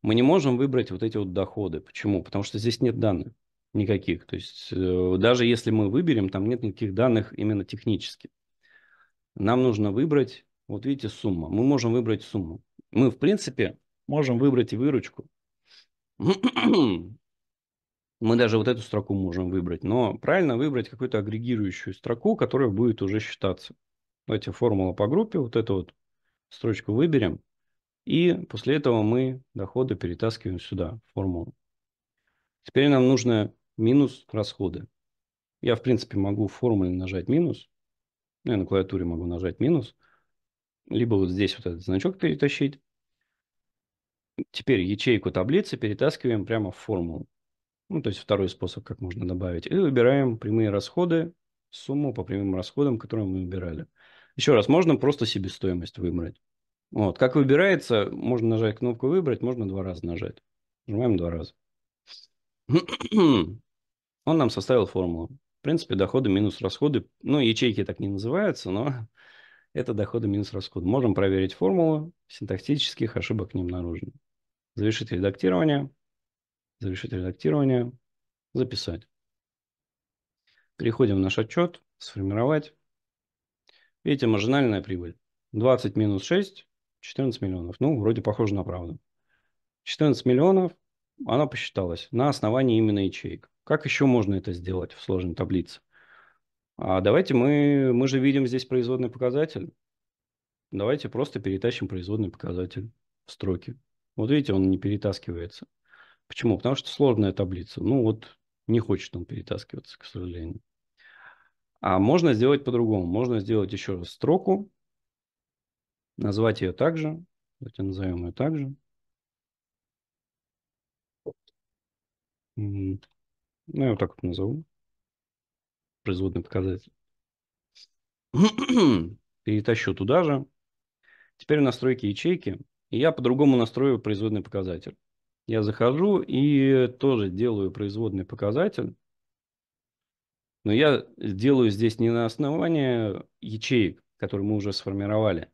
Мы не можем выбрать вот эти вот доходы. Почему? Потому что здесь нет данных никаких. То есть э, даже если мы выберем, там нет никаких данных именно технически. Нам нужно выбрать, вот видите, сумма. Мы можем выбрать сумму. Мы, в принципе, можем выбрать и выручку. мы даже вот эту строку можем выбрать, но правильно выбрать какую-то агрегирующую строку, которая будет уже считаться. Давайте формула по группе, вот эту вот строчку выберем, и после этого мы доходы перетаскиваем сюда, формулу. Теперь нам нужно минус расходы. Я, в принципе, могу в формуле нажать минус, я на клавиатуре могу нажать минус, либо вот здесь вот этот значок перетащить. Теперь ячейку таблицы перетаскиваем прямо в формулу. Ну, то есть второй способ, как можно добавить. И выбираем прямые расходы, сумму по прямым расходам, которые мы выбирали. Еще раз, можно просто себестоимость выбрать. Вот. Как выбирается, можно нажать кнопку «Выбрать», можно два раза нажать. Нажимаем два раза. Он нам составил формулу. В принципе, доходы минус расходы. Ну, ячейки так не называются, но это доходы минус расходы. Можем проверить формулу. Синтаксических ошибок не обнаружено. Завершить редактирование завершить редактирование, записать. Переходим в наш отчет, сформировать. Видите, маржинальная прибыль. 20 минус 6, 14 миллионов. Ну, вроде похоже на правду. 14 миллионов, она посчиталась на основании именно ячеек. Как еще можно это сделать в сложной таблице? А давайте мы, мы же видим здесь производный показатель. Давайте просто перетащим производный показатель в строки. Вот видите, он не перетаскивается. Почему? Потому что сложная таблица. Ну вот не хочет он перетаскиваться, к сожалению. А можно сделать по-другому. Можно сделать еще раз строку, назвать ее также. Давайте назовем ее также. Ну, я вот так вот назову. Производный показатель. Перетащу туда же. Теперь настройки ячейки. И я по-другому настрою производный показатель. Я захожу и тоже делаю производный показатель. Но я делаю здесь не на основании ячеек, которые мы уже сформировали,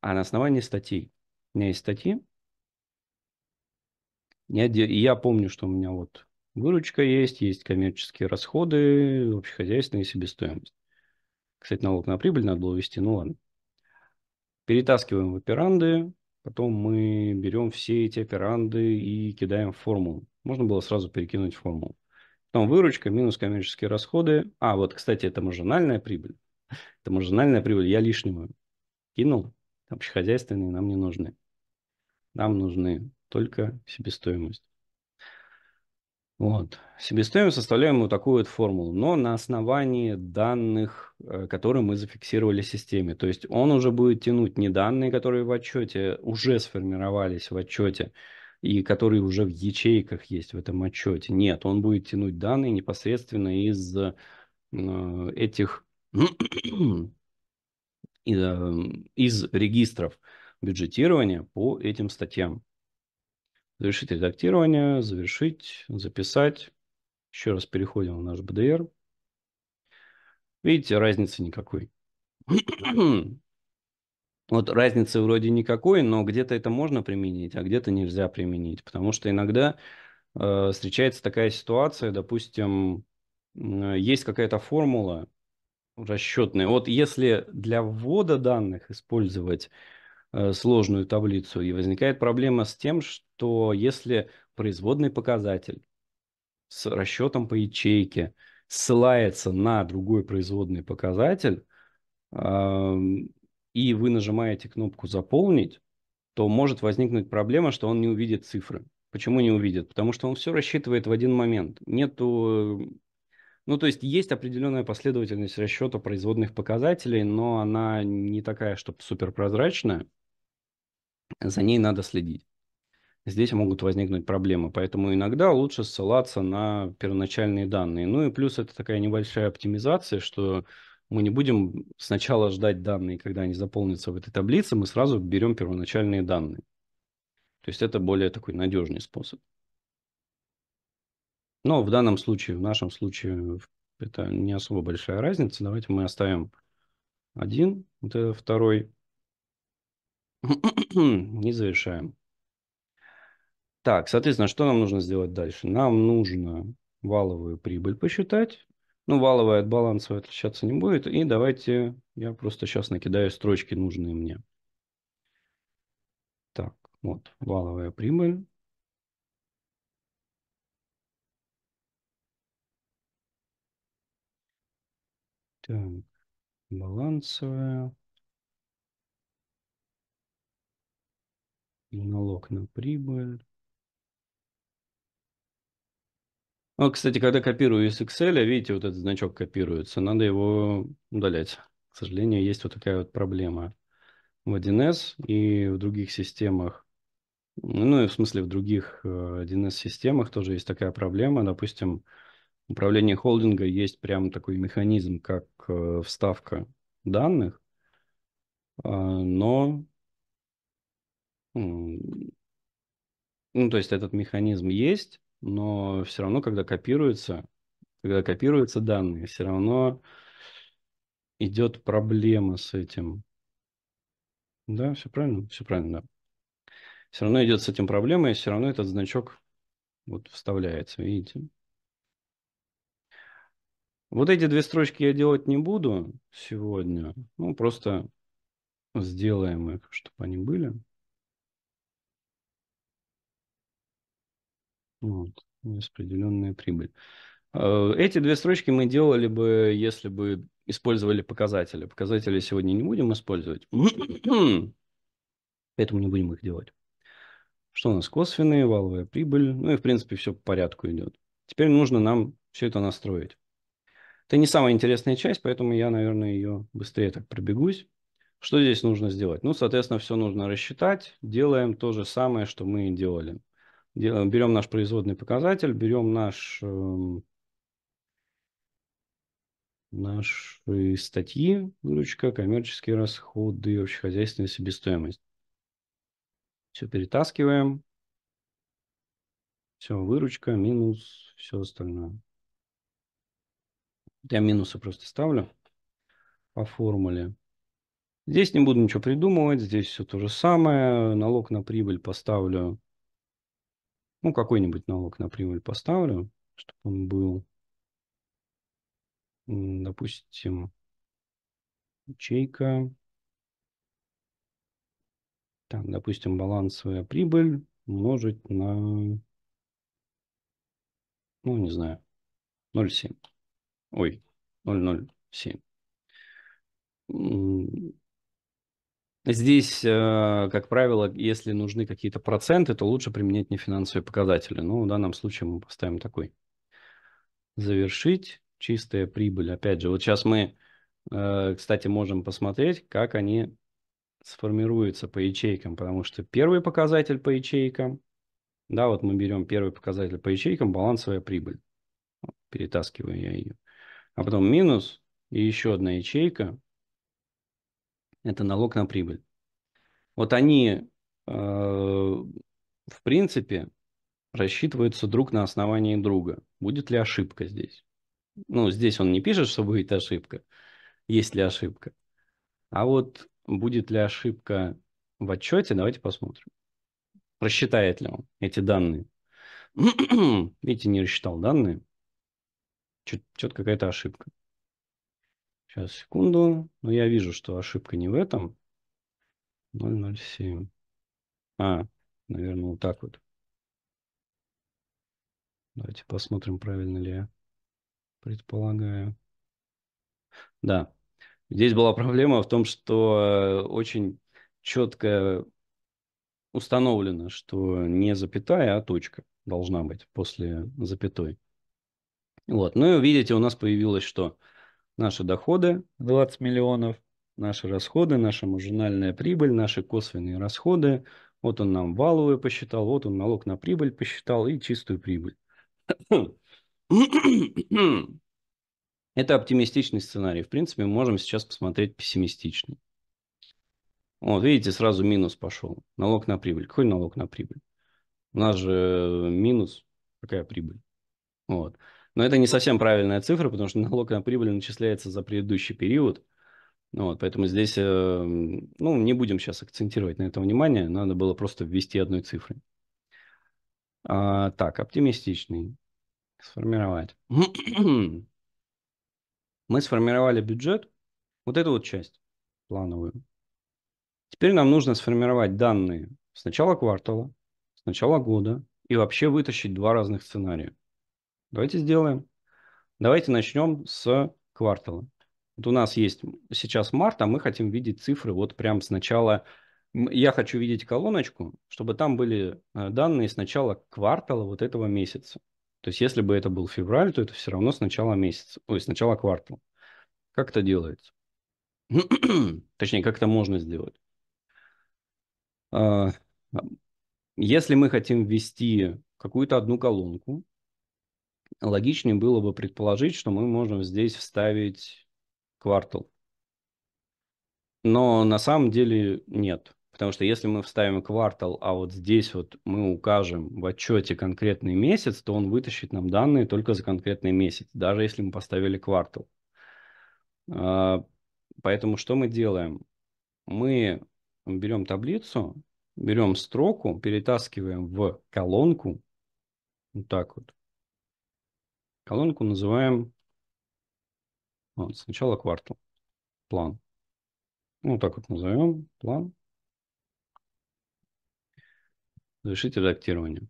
а на основании статей. У меня есть статьи. Я, я помню, что у меня вот выручка есть, есть коммерческие расходы, общехозяйственная себестоимость. Кстати, налог на прибыль надо было вести, ну ладно. Перетаскиваем в операнды, Потом мы берем все эти операнды и кидаем в формулу. Можно было сразу перекинуть в формулу. Потом выручка минус коммерческие расходы. А, вот, кстати, это маржинальная прибыль. Это маржинальная прибыль. Я лишнюю кинул. Общехозяйственные нам не нужны. Нам нужны только себестоимость. Вот. Себестоимость составляем вот такую вот формулу, но на основании данных, э, которые мы зафиксировали в системе. То есть он уже будет тянуть не данные, которые в отчете уже сформировались в отчете, и которые уже в ячейках есть в этом отчете. Нет, он будет тянуть данные непосредственно из э, этих э, из регистров бюджетирования по этим статьям. Завершить редактирование, завершить, записать. Еще раз переходим в наш BDR. Видите, разницы никакой. вот разницы вроде никакой, но где-то это можно применить, а где-то нельзя применить. Потому что иногда э, встречается такая ситуация, допустим, э, есть какая-то формула расчетная. Вот если для ввода данных использовать Э, сложную таблицу. И возникает проблема с тем, что если производный показатель с расчетом по ячейке ссылается на другой производный показатель, и вы нажимаете кнопку «Заполнить», то может возникнуть проблема, что он не увидит цифры. Почему не увидит? Потому что он все рассчитывает в один момент. Нету... Ну, то есть есть определенная последовательность расчета производных показателей, но она не такая, чтобы суперпрозрачная за ней надо следить. Здесь могут возникнуть проблемы, поэтому иногда лучше ссылаться на первоначальные данные. Ну и плюс это такая небольшая оптимизация, что мы не будем сначала ждать данные, когда они заполнятся в этой таблице, мы сразу берем первоначальные данные. То есть это более такой надежный способ. Но в данном случае, в нашем случае, это не особо большая разница. Давайте мы оставим один, вот это второй не завершаем. Так, соответственно, что нам нужно сделать дальше? Нам нужно валовую прибыль посчитать. Ну, валовая от балансовой отличаться не будет. И давайте я просто сейчас накидаю строчки, нужные мне. Так, вот, валовая прибыль. Так, балансовая. налог на прибыль. Ну, а, кстати, когда копирую из Excel, видите, вот этот значок копируется, надо его удалять. К сожалению, есть вот такая вот проблема в 1С и в других системах. Ну и в смысле в других 1С-системах э, тоже есть такая проблема. Допустим, управление холдинга есть прям такой механизм, как э, вставка данных, а, но ну, то есть этот механизм есть, но все равно, когда копируются, когда копируются данные, все равно идет проблема с этим. Да, все правильно? Все правильно, да. Все равно идет с этим проблема, и все равно этот значок вот вставляется, видите? Вот эти две строчки я делать не буду сегодня. Ну, просто сделаем их, чтобы они были. Вот, распределенная прибыль. Э, эти две строчки мы делали бы, если бы использовали показатели. Показатели сегодня не будем использовать, поэтому не будем их делать. Что у нас? Косвенные, валовая прибыль. Ну и, в принципе, все по порядку идет. Теперь нужно нам все это настроить. Это не самая интересная часть, поэтому я, наверное, ее быстрее так пробегусь. Что здесь нужно сделать? Ну, соответственно, все нужно рассчитать. Делаем то же самое, что мы делали берем наш производный показатель, берем наш, эм, наши статьи, выручка, коммерческие расходы, общехозяйственная себестоимость. Все перетаскиваем. Все, выручка, минус, все остальное. Я минусы просто ставлю по формуле. Здесь не буду ничего придумывать, здесь все то же самое. Налог на прибыль поставлю ну, какой-нибудь налог на прибыль поставлю, чтобы он был, допустим, ячейка. Там, допустим, балансовая прибыль умножить на, ну, не знаю, 0,7. Ой, 0,07. Здесь, э, как правило, если нужны какие-то проценты, то лучше применять не финансовые показатели. Ну, в данном случае мы поставим такой. Завершить чистая прибыль. Опять же, вот сейчас мы, э, кстати, можем посмотреть, как они сформируются по ячейкам, потому что первый показатель по ячейкам, да, вот мы берем первый показатель по ячейкам, балансовая прибыль. Перетаскиваю я ее. А потом минус и еще одна ячейка, это налог на прибыль. Вот они, э, в принципе, рассчитываются друг на основании друга. Будет ли ошибка здесь? Ну, здесь он не пишет, что будет ошибка, есть ли ошибка. А вот будет ли ошибка в отчете, давайте посмотрим. Рассчитает ли он эти данные? Видите, не рассчитал данные. Чет то какая-то ошибка. Сейчас, секунду. Но ну, я вижу, что ошибка не в этом. 007. А, наверное, вот так вот. Давайте посмотрим, правильно ли я предполагаю. Да, здесь была проблема в том, что э, очень четко установлено, что не запятая, а точка должна быть после запятой. Вот. Ну и видите, у нас появилось что? Наши доходы 20 миллионов, наши расходы, наша маржинальная прибыль, наши косвенные расходы. Вот он нам валовые посчитал, вот он налог на прибыль посчитал и чистую прибыль. Это оптимистичный сценарий. В принципе, мы можем сейчас посмотреть пессимистичный. Вот, видите, сразу минус пошел. Налог на прибыль. Какой налог на прибыль? У нас же минус, какая прибыль? Вот. Но это не совсем правильная цифра, потому что налог на прибыль начисляется за предыдущий период. Ну вот, поэтому здесь, э, ну, не будем сейчас акцентировать на этом внимание, надо было просто ввести одной цифрой. А, так, оптимистичный. Сформировать. Мы сформировали бюджет, вот эту вот часть плановую. Теперь нам нужно сформировать данные с начала квартала, с начала года и вообще вытащить два разных сценария. Давайте сделаем. Давайте начнем с квартала. Вот у нас есть сейчас март, а мы хотим видеть цифры вот прям сначала. Я хочу видеть колоночку, чтобы там были э, данные с начала квартала вот этого месяца. То есть если бы это был февраль, то это все равно с начала месяца, ой, с начала квартала. Как это делается? Точнее, как это можно сделать? А, если мы хотим ввести какую-то одну колонку, логичнее было бы предположить, что мы можем здесь вставить квартал. Но на самом деле нет. Потому что если мы вставим квартал, а вот здесь вот мы укажем в отчете конкретный месяц, то он вытащит нам данные только за конкретный месяц, даже если мы поставили квартал. А, поэтому что мы делаем? Мы берем таблицу, берем строку, перетаскиваем в колонку, вот так вот, Колонку называем вот, сначала квартал, план. Ну, так вот назовем, план. Завершить редактирование.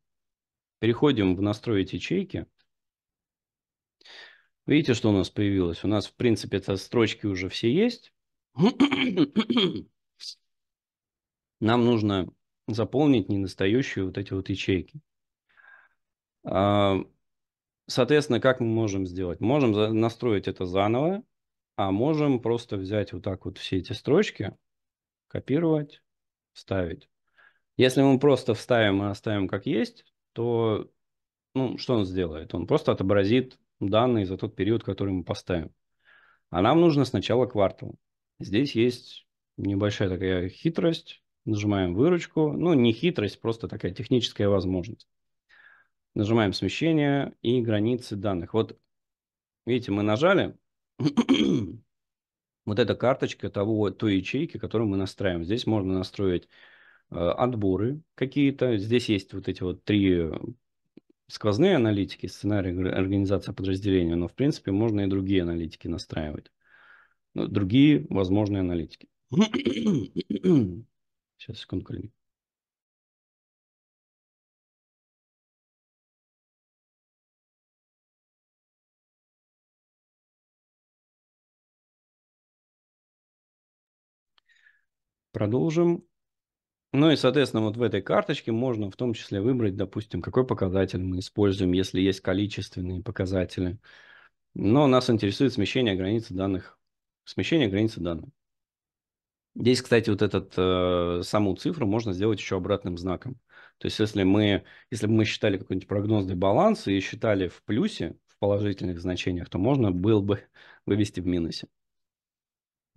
Переходим в настроить ячейки. Видите, что у нас появилось? У нас, в принципе, это строчки уже все есть. Нам нужно заполнить недостающие вот эти вот ячейки. А, соответственно, как мы можем сделать? Можем настроить это заново, а можем просто взять вот так вот все эти строчки, копировать, вставить. Если мы просто вставим и оставим как есть, то ну, что он сделает? Он просто отобразит данные за тот период, который мы поставим. А нам нужно сначала квартал. Здесь есть небольшая такая хитрость. Нажимаем выручку. Ну, не хитрость, просто такая техническая возможность. Нажимаем смещение и границы данных. Вот, видите, мы нажали. вот эта карточка того, той ячейки, которую мы настраиваем. Здесь можно настроить э, отборы какие-то. Здесь есть вот эти вот три сквозные аналитики, сценарий организации подразделения, но, в принципе, можно и другие аналитики настраивать. Ну, другие возможные аналитики. Сейчас, секунду, коллеги. Продолжим. Ну и, соответственно, вот в этой карточке можно в том числе выбрать, допустим, какой показатель мы используем, если есть количественные показатели. Но нас интересует смещение границы данных. Смещение границы данных. Здесь, кстати, вот этот, э, саму цифру можно сделать еще обратным знаком. То есть если мы, если бы мы считали какой-нибудь прогнозный баланс и считали в плюсе, в положительных значениях, то можно было бы вывести в минусе.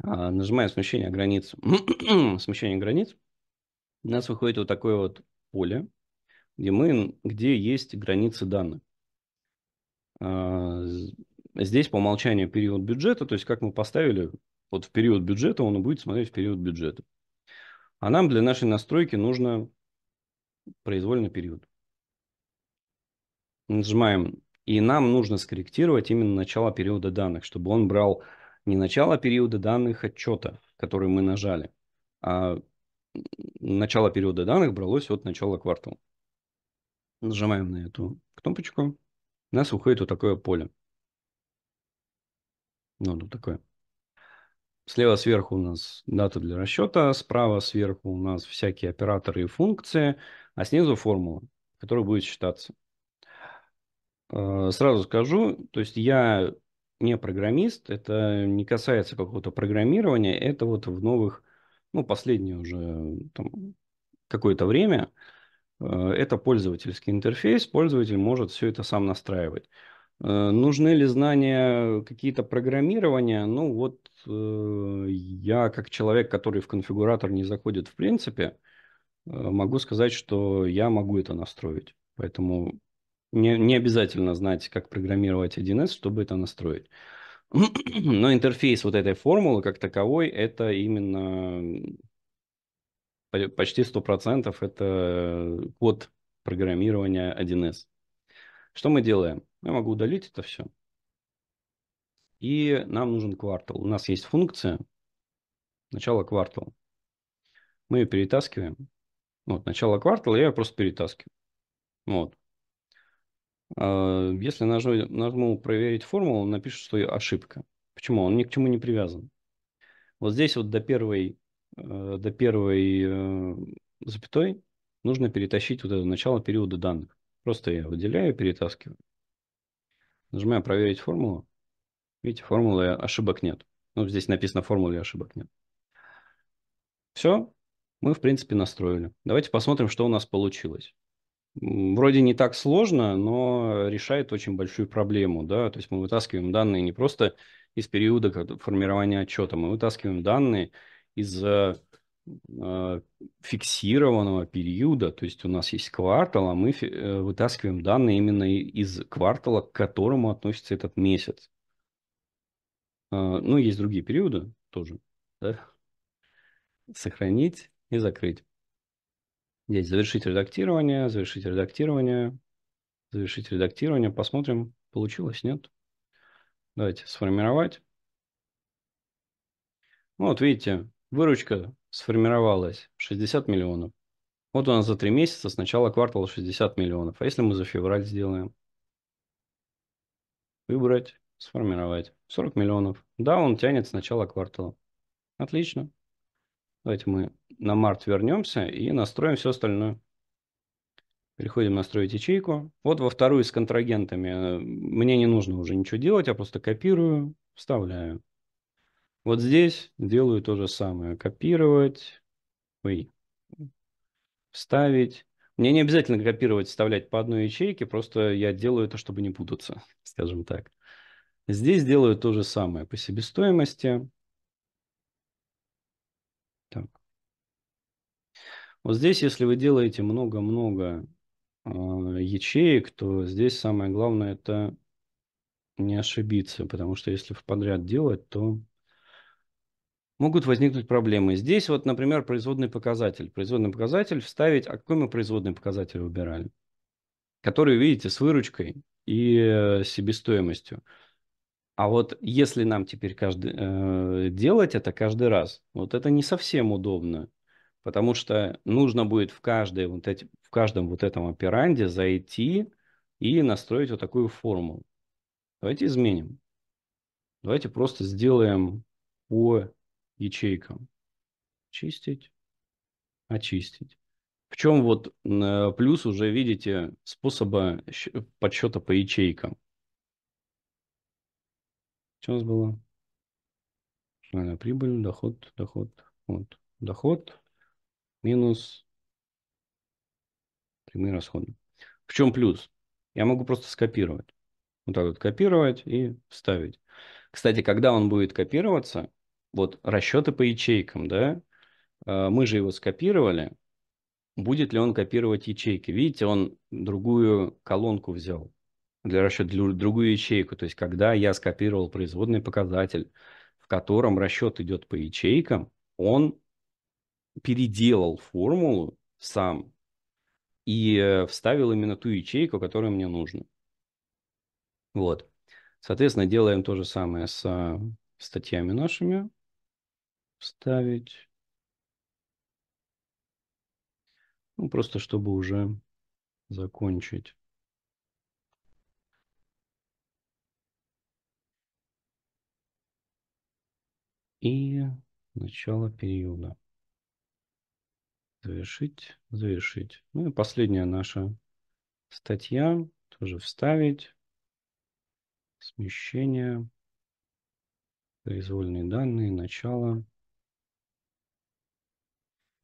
А, Нажимаем смещение границ. смещение границ. У нас выходит вот такое вот поле, где, мы, где есть границы данных. А, здесь по умолчанию период бюджета, то есть как мы поставили, вот в период бюджета он будет смотреть в период бюджета. А нам для нашей настройки нужно произвольный период. Нажимаем. И нам нужно скорректировать именно начало периода данных, чтобы он брал не начало периода данных отчета, который мы нажали, а начало периода данных бралось от начала квартала. Нажимаем на эту кнопочку. У нас уходит вот такое поле. Ну, вот такое. Слева сверху у нас дата для расчета, справа сверху у нас всякие операторы и функции, а снизу формула, которая будет считаться. А, сразу скажу, то есть я не программист, это не касается какого-то программирования, это вот в новых, ну, последнее уже там, какое-то время, э, это пользовательский интерфейс, пользователь может все это сам настраивать. Э, нужны ли знания какие-то программирования? Ну вот э, я как человек, который в конфигуратор не заходит в принципе, могу сказать, что я могу это настроить. Поэтому не, не обязательно знать, как программировать 1С, чтобы это настроить. Но интерфейс вот этой формулы как таковой, это именно почти 100% это код программирования 1С. Что мы делаем? Я могу удалить это все. И нам нужен квартал. У нас есть функция начало квартала. Мы ее перетаскиваем. Вот, начало квартала я ее просто перетаскиваю. Вот. А, если нажму, нажму «Проверить формулу», он напишет, что ошибка. Почему? Он ни к чему не привязан. Вот здесь вот до первой, э, до первой э, запятой нужно перетащить вот это начало периода данных. Просто я выделяю перетаскиваю. Нажимаю «Проверить формулу». Видите, формулы ошибок нет. Ну, здесь написано формулы ошибок нет. Все, мы, в принципе, настроили. Давайте посмотрим, что у нас получилось вроде не так сложно, но решает очень большую проблему. Да? То есть мы вытаскиваем данные не просто из периода формирования отчета, мы вытаскиваем данные из э, э, фиксированного периода, то есть у нас есть квартал, а мы э, вытаскиваем данные именно из квартала, к которому относится этот месяц. Ну, есть другие периоды тоже. Да? Сохранить и закрыть. Здесь завершить редактирование, завершить редактирование, завершить редактирование. Посмотрим, получилось, нет. Давайте сформировать. Ну вот видите, выручка сформировалась 60 миллионов. Вот у нас за три месяца сначала квартал 60 миллионов. А если мы за февраль сделаем? Выбрать, сформировать. 40 миллионов. Да, он тянет с начала квартала. Отлично. Давайте мы на март вернемся и настроим все остальное. Переходим настроить ячейку. Вот во вторую с контрагентами э, мне не нужно уже ничего делать, я просто копирую, вставляю. Вот здесь делаю то же самое. Копировать, ой, вставить. Мне не обязательно копировать, вставлять по одной ячейке, просто я делаю это, чтобы не путаться, скажем так. Здесь делаю то же самое по себестоимости. Так. Вот здесь, если вы делаете много-много э, ячеек, то здесь самое главное это не ошибиться, потому что если в подряд делать, то могут возникнуть проблемы. Здесь вот, например, производный показатель. Производный показатель вставить, а какой мы производный показатель выбирали? Который, видите, с выручкой и э, себестоимостью. А вот если нам теперь каждый, э, делать это каждый раз, вот это не совсем удобно потому что нужно будет в, каждой вот эти, в каждом вот этом операнде зайти и настроить вот такую формулу. Давайте изменим. Давайте просто сделаем по ячейкам. Чистить, очистить. В чем вот э, плюс уже видите способа подсчета по ячейкам? Что у нас было? Прибыль, доход, доход, вот, доход, минус прямые расходы. В чем плюс? Я могу просто скопировать. Вот так вот копировать и вставить. Кстати, когда он будет копироваться, вот расчеты по ячейкам, да, э, мы же его скопировали, будет ли он копировать ячейки. Видите, он другую колонку взял для расчета, для, другую ячейку. То есть, когда я скопировал производный показатель, в котором расчет идет по ячейкам, он переделал формулу сам и э, вставил именно ту ячейку, которая мне нужна. Вот. Соответственно, делаем то же самое с э, статьями нашими. Вставить. Ну, просто чтобы уже закончить. И начало периода. Завершить, завершить. Ну и последняя наша статья. Тоже вставить. Смещение. Произвольные данные, начало.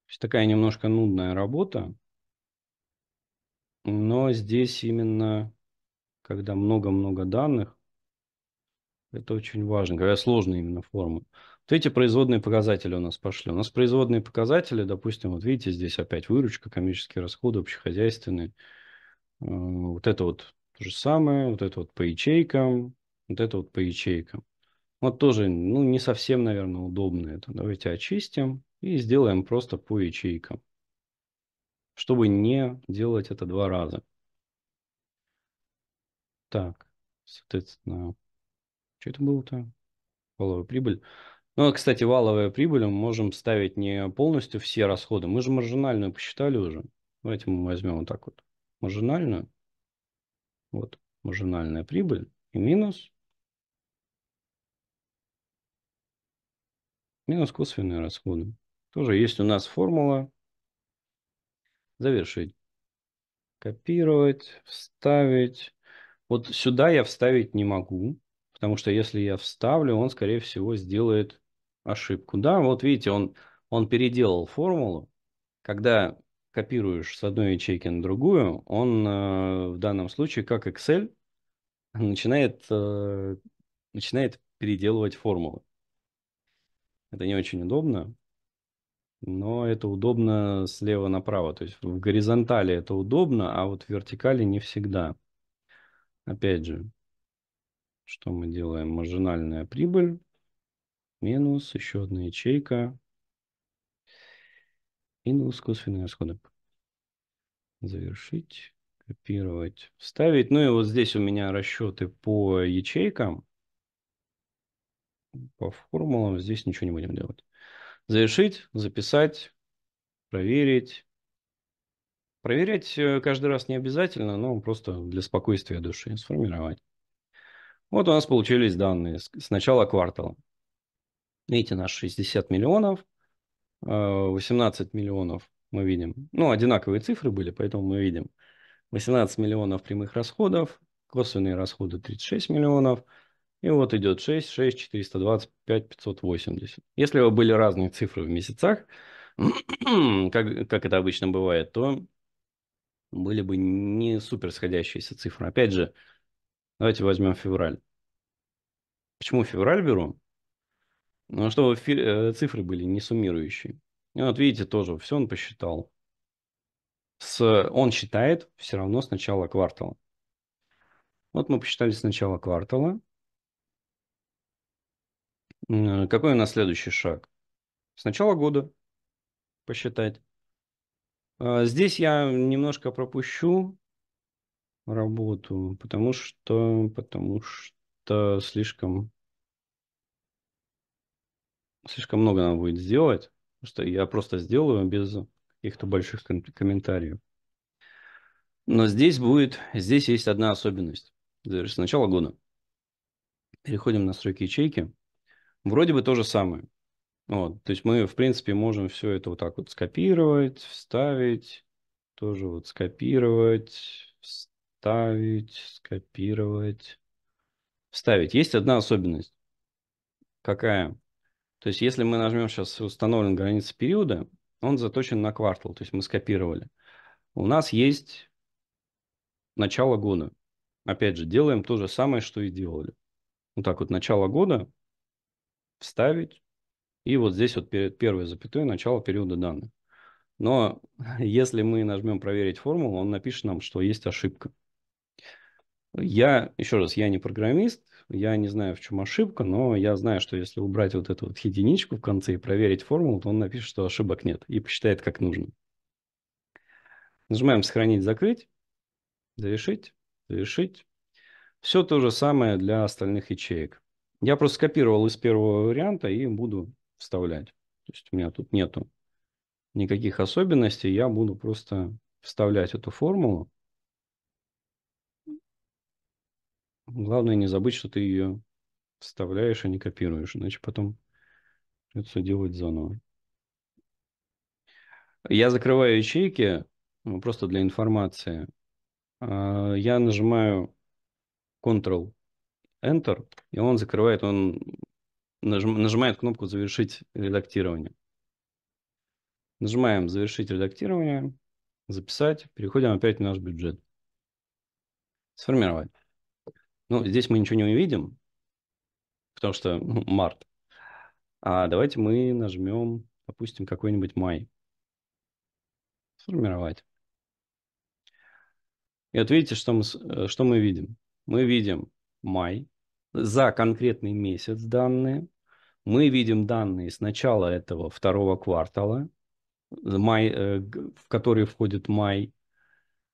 То есть такая немножко нудная работа. Но здесь именно, когда много-много данных, это очень важно, когда сложные именно формы то эти производные показатели у нас пошли. У нас производные показатели, допустим, вот видите, здесь опять выручка, коммерческие расходы, общехозяйственные. Э, вот это вот то же самое, вот это вот по ячейкам, вот это вот по ячейкам. Вот тоже, ну, не совсем, наверное, удобно это. Давайте очистим и сделаем просто по ячейкам, чтобы не делать это два раза. Так, соответственно, что это было-то? Половая прибыль. Ну, а, кстати, валовая прибыль мы можем ставить не полностью все расходы. Мы же маржинальную посчитали уже. Давайте мы возьмем вот так вот. Маржинальную. Вот, маржинальная прибыль и минус. Минус косвенные расходы. Тоже есть у нас формула. Завершить. Копировать, вставить. Вот сюда я вставить не могу, потому что если я вставлю, он, скорее всего, сделает ошибку. Да, вот видите, он, он переделал формулу. Когда копируешь с одной ячейки на другую, он э, в данном случае, как Excel, начинает, э, начинает переделывать формулы. Это не очень удобно, но это удобно слева направо. То есть в горизонтали это удобно, а вот в вертикали не всегда. Опять же, что мы делаем? Маржинальная прибыль. Минус, еще одна ячейка. Минус косвенные расходы. Завершить. Копировать, вставить. Ну и вот здесь у меня расчеты по ячейкам. По формулам здесь ничего не будем делать. Завершить, записать, проверить. Проверять э, каждый раз не обязательно, но просто для спокойствия души сформировать. Вот у нас получились данные с начала квартала видите наш 60 миллионов, 18 э, миллионов мы видим. Ну, одинаковые цифры были, поэтому мы видим 18 миллионов прямых расходов, косвенные расходы 36 миллионов, и вот идет 6, 6, 425, 580. Если бы были разные цифры в месяцах, как, как это обычно бывает, то были бы не супер сходящиеся цифры. Опять же, давайте возьмем февраль. Почему февраль беру? Ну, а чтобы фи- э, цифры были не суммирующие. И вот видите, тоже все он посчитал. С, он считает все равно с начала квартала. Вот мы посчитали с начала квартала. Какой у нас следующий шаг? С начала года посчитать. А, здесь я немножко пропущу работу, потому что, потому что слишком слишком много надо будет сделать, потому что я просто сделаю без каких-то больших ком- комментариев. Но здесь будет, здесь есть одна особенность. С начала года. Переходим в настройки ячейки. Вроде бы то же самое. Вот, то есть мы, в принципе, можем все это вот так вот скопировать, вставить, тоже вот скопировать, вставить, скопировать, вставить. Есть одна особенность. Какая? То есть если мы нажмем сейчас «Установлен границы периода», он заточен на квартал, то есть мы скопировали. У нас есть начало года. Опять же, делаем то же самое, что и делали. Вот так вот начало года вставить, и вот здесь вот перед первой запятой начало периода данных. Но если мы нажмем проверить формулу, он напишет нам, что есть ошибка. Я, еще раз, я не программист, я не знаю, в чем ошибка, но я знаю, что если убрать вот эту вот единичку в конце и проверить формулу, то он напишет, что ошибок нет и посчитает как нужно. Нажимаем «Сохранить», «Закрыть», «Завершить», «Завершить». Все то же самое для остальных ячеек. Я просто скопировал из первого варианта и буду вставлять. То есть у меня тут нету никаких особенностей, я буду просто вставлять эту формулу. Главное не забыть, что ты ее вставляешь, а не копируешь. Иначе потом это все делать заново. Я закрываю ячейки ну, просто для информации. А, я нажимаю Ctrl Enter, и он закрывает, он нажимает кнопку «Завершить редактирование». Нажимаем «Завершить редактирование», «Записать», переходим опять в наш бюджет. Сформировать. Ну, здесь мы ничего не увидим, потому что ну, март. А давайте мы нажмем, допустим, какой-нибудь май. Сформировать. И вот видите, что мы, э, что мы видим? Мы видим май, за конкретный месяц данные. Мы видим данные с начала этого второго квартала, май, э, в который входит май,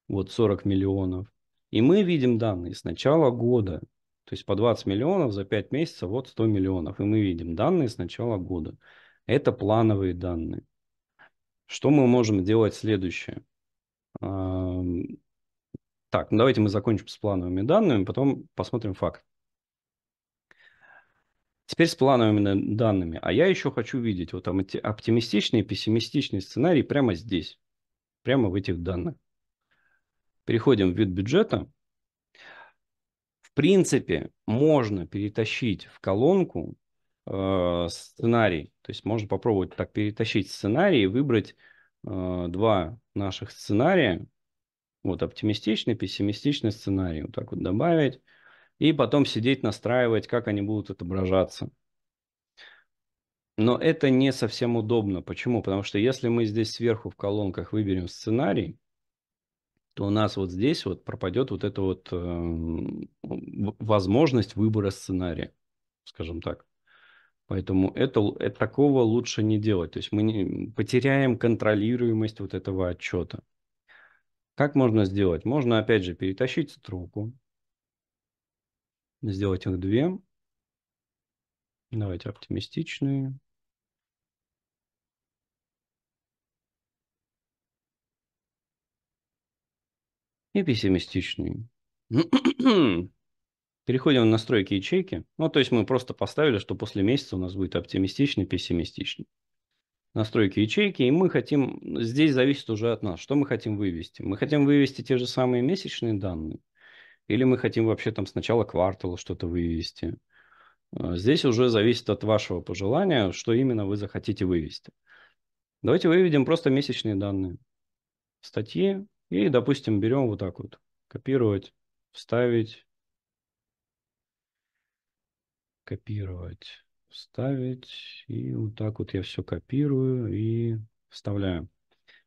вот 40 миллионов. И мы видим данные с начала года. То есть по 20 миллионов за 5 месяцев, вот 100 миллионов. И мы видим данные с начала года. Это плановые данные. Что мы можем делать следующее? Так, ну давайте мы закончим с плановыми данными, потом посмотрим факт. Теперь с плановыми данными. А я еще хочу видеть вот там оптимистичный и пессимистичные сценарии прямо здесь, прямо в этих данных переходим в вид бюджета, в принципе, можно перетащить в колонку э, сценарий. То есть можно попробовать так перетащить сценарий и выбрать э, два наших сценария. Вот оптимистичный, пессимистичный сценарий. Вот так вот добавить. И потом сидеть, настраивать, как они будут отображаться. Но это не совсем удобно. Почему? Потому что если мы здесь сверху в колонках выберем сценарий, то у нас вот здесь вот пропадет вот эта вот эм, возможность выбора сценария, скажем так. Поэтому это, это такого лучше не делать. То есть мы не, потеряем контролируемость вот этого отчета. Как можно сделать? Можно, опять же, перетащить строку. Сделать их две. Давайте оптимистичные. и пессимистичный. Переходим на настройки ячейки. Ну, то есть мы просто поставили, что после месяца у нас будет оптимистичный, пессимистичный. Настройки ячейки, и мы хотим, здесь зависит уже от нас, что мы хотим вывести. Мы хотим вывести те же самые месячные данные, или мы хотим вообще там сначала начала квартала что-то вывести. А, здесь уже зависит от вашего пожелания, что именно вы захотите вывести. Давайте выведем просто месячные данные. Статьи, и, допустим, берем вот так вот. Копировать, вставить. Копировать, вставить. И вот так вот я все копирую и вставляю.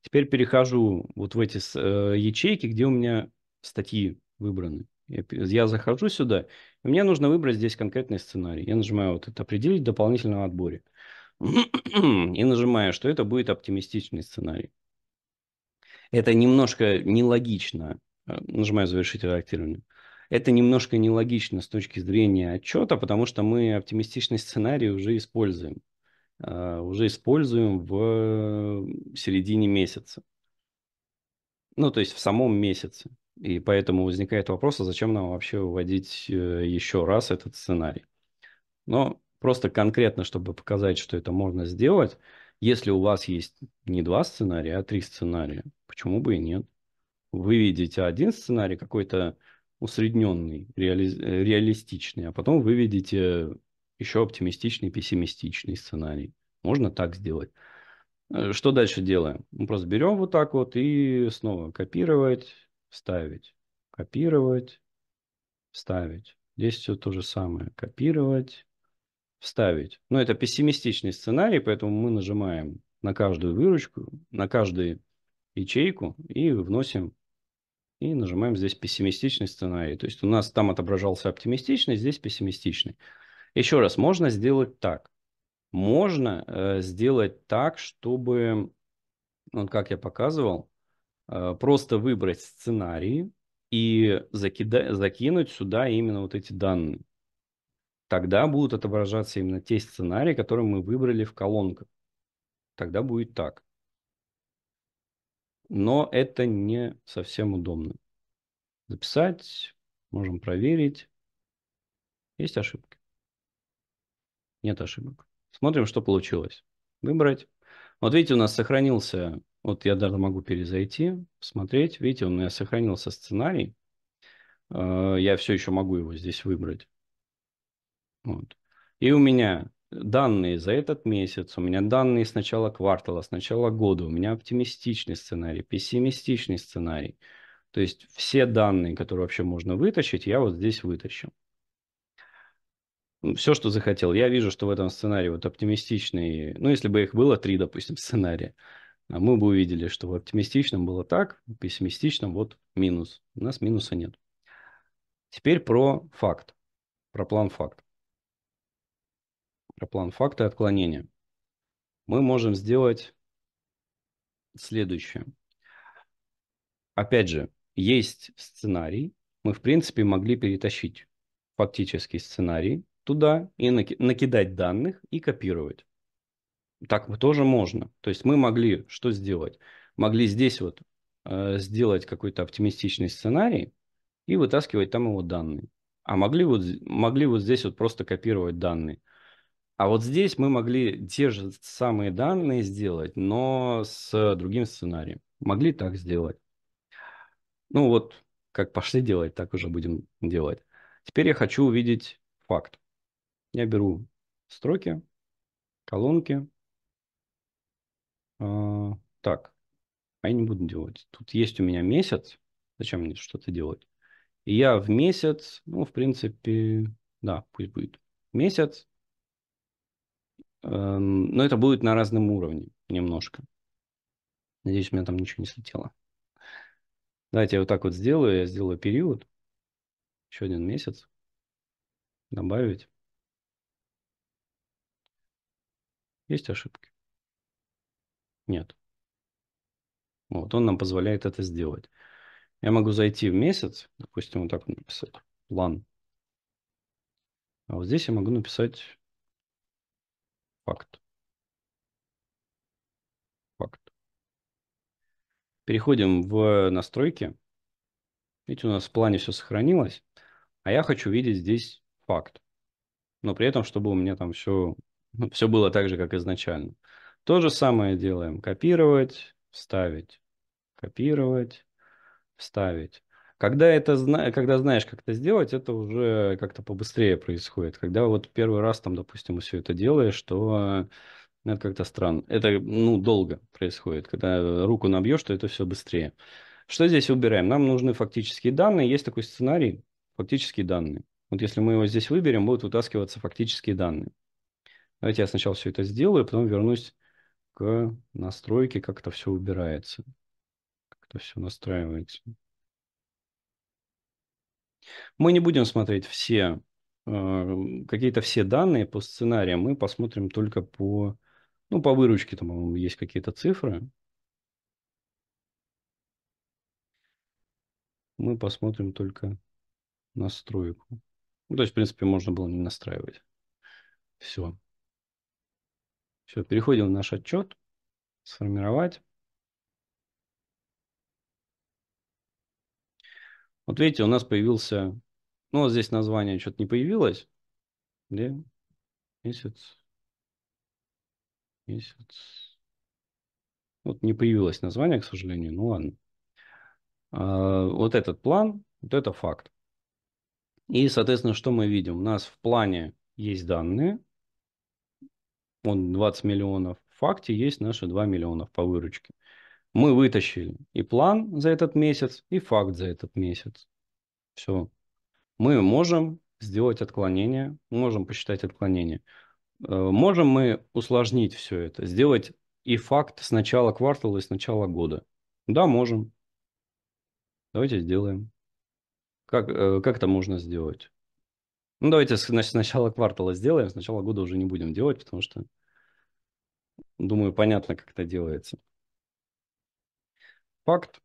Теперь перехожу вот в эти э, ячейки, где у меня статьи выбраны. Я, я захожу сюда, и мне нужно выбрать здесь конкретный сценарий. Я нажимаю вот это «Определить в дополнительном отборе». и нажимаю, что это будет оптимистичный сценарий. Это немножко нелогично. Э, нажимаю «Завершить редактирование». Это немножко нелогично с точки зрения отчета, потому что мы оптимистичный сценарий уже используем. Э, уже используем в э, середине месяца. Ну, то есть в самом месяце. И поэтому возникает вопрос, а зачем нам вообще вводить еще раз этот сценарий? Но просто конкретно, чтобы показать, что это можно сделать, если у вас есть не два сценария, а три сценария, Почему бы и нет? Вы видите один сценарий какой-то усредненный, реали... Э, реалистичный, а потом вы видите еще оптимистичный, пессимистичный сценарий. Можно так сделать. Э, что дальше делаем? Мы просто берем вот так вот и снова копировать, вставить, копировать, вставить. Здесь все то же самое. Копировать, вставить. Но это пессимистичный сценарий, поэтому мы нажимаем на каждую выручку, на каждый ячейку и вносим и нажимаем здесь пессимистичный сценарий. То есть у нас там отображался оптимистичный, здесь пессимистичный. Еще раз, можно сделать так. Можно э, сделать так, чтобы, вот ну, как я показывал, э, просто выбрать сценарии и закида- закинуть сюда именно вот эти данные. Тогда будут отображаться именно те сценарии, которые мы выбрали в колонках. Тогда будет так но это не совсем удобно. Записать, можем проверить. Есть ошибки? Нет ошибок. Смотрим, что получилось. Выбрать. Вот видите, у нас сохранился, вот я даже могу перезайти, смотреть. Видите, у меня сохранился сценарий. Э, я все еще могу его здесь выбрать. Вот. И у меня данные за этот месяц, у меня данные с начала квартала, с начала года, у меня оптимистичный сценарий, пессимистичный сценарий. То есть все данные, которые вообще можно вытащить, я вот здесь вытащу. Ну, все, что захотел. Я вижу, что в этом сценарии вот оптимистичный, ну, если бы их было три, допустим, сценария, а мы бы увидели, что в оптимистичном было так, в пессимистичном вот минус. У нас минуса нет. Теперь про факт, про план факт план факта и отклонения, мы можем сделать следующее. Опять же, есть сценарий, мы, в принципе, могли перетащить фактический сценарий туда и накидать данных и копировать. Так тоже можно. То есть мы могли что сделать? Могли здесь вот э, сделать какой-то оптимистичный сценарий и вытаскивать там его данные. А могли вот, могли вот здесь вот просто копировать данные. А вот здесь мы могли те же самые данные сделать, но с другим сценарием. Могли так сделать. Ну вот, как пошли делать, так уже будем делать. Теперь я хочу увидеть факт. Я беру строки, колонки. А, так, а я не буду делать. Тут есть у меня месяц. Зачем мне что-то делать? И я в месяц, ну, в принципе, да, пусть будет. Месяц Эм, но это будет на разном уровне немножко. Надеюсь, у меня там ничего не слетело. Давайте я вот так вот сделаю. Я сделаю период. Еще один месяц. Добавить. Есть ошибки? Нет. Вот, он нам позволяет это сделать. Я могу зайти в месяц, допустим, вот так вот написать, план. А вот здесь я могу написать Факт. Факт. Переходим в настройки. Видите, у нас в плане все сохранилось, а я хочу видеть здесь факт. Но при этом, чтобы у меня там все, все было так же, как изначально. То же самое делаем. Копировать, вставить, копировать, вставить. Когда это когда знаешь, как это сделать, это уже как-то побыстрее происходит. Когда вот первый раз там, допустим, все это делаешь, то э, это как-то странно. Это, ну, долго происходит. Когда руку набьешь, то это все быстрее. Что здесь убираем? Нам нужны фактические данные. Есть такой сценарий, фактические данные. Вот если мы его здесь выберем, будут вытаскиваться фактические данные. Давайте я сначала все это сделаю, а потом вернусь к настройке, как это все убирается, как это все настраивается. Мы не будем смотреть все э, какие-то все данные по сценариям, мы посмотрим только по, ну, по выручке, там, по-моему, есть какие-то цифры. Мы посмотрим только настройку. Ну, то есть, в принципе, можно было не настраивать. Все. Все, переходим в наш отчет. Сформировать. Вот видите, у нас появился... Ну, вот здесь название что-то не появилось. Где? Месяц. Месяц. Вот не появилось название, к сожалению. Ну, ладно. А, вот этот план, вот это факт. И, соответственно, что мы видим? У нас в плане есть данные. Он 20 миллионов. В факте есть наши 2 миллиона по выручке. Мы вытащили и план за этот месяц, и факт за этот месяц. Все. Мы можем сделать отклонение, можем посчитать отклонение. Э, можем мы усложнить все это, сделать и факт с начала квартала и с начала года? Да, можем. Давайте сделаем. Как, э, как это можно сделать? Ну, давайте с, с начала квартала сделаем, с начала года уже не будем делать, потому что, думаю, понятно, как это делается. Факт.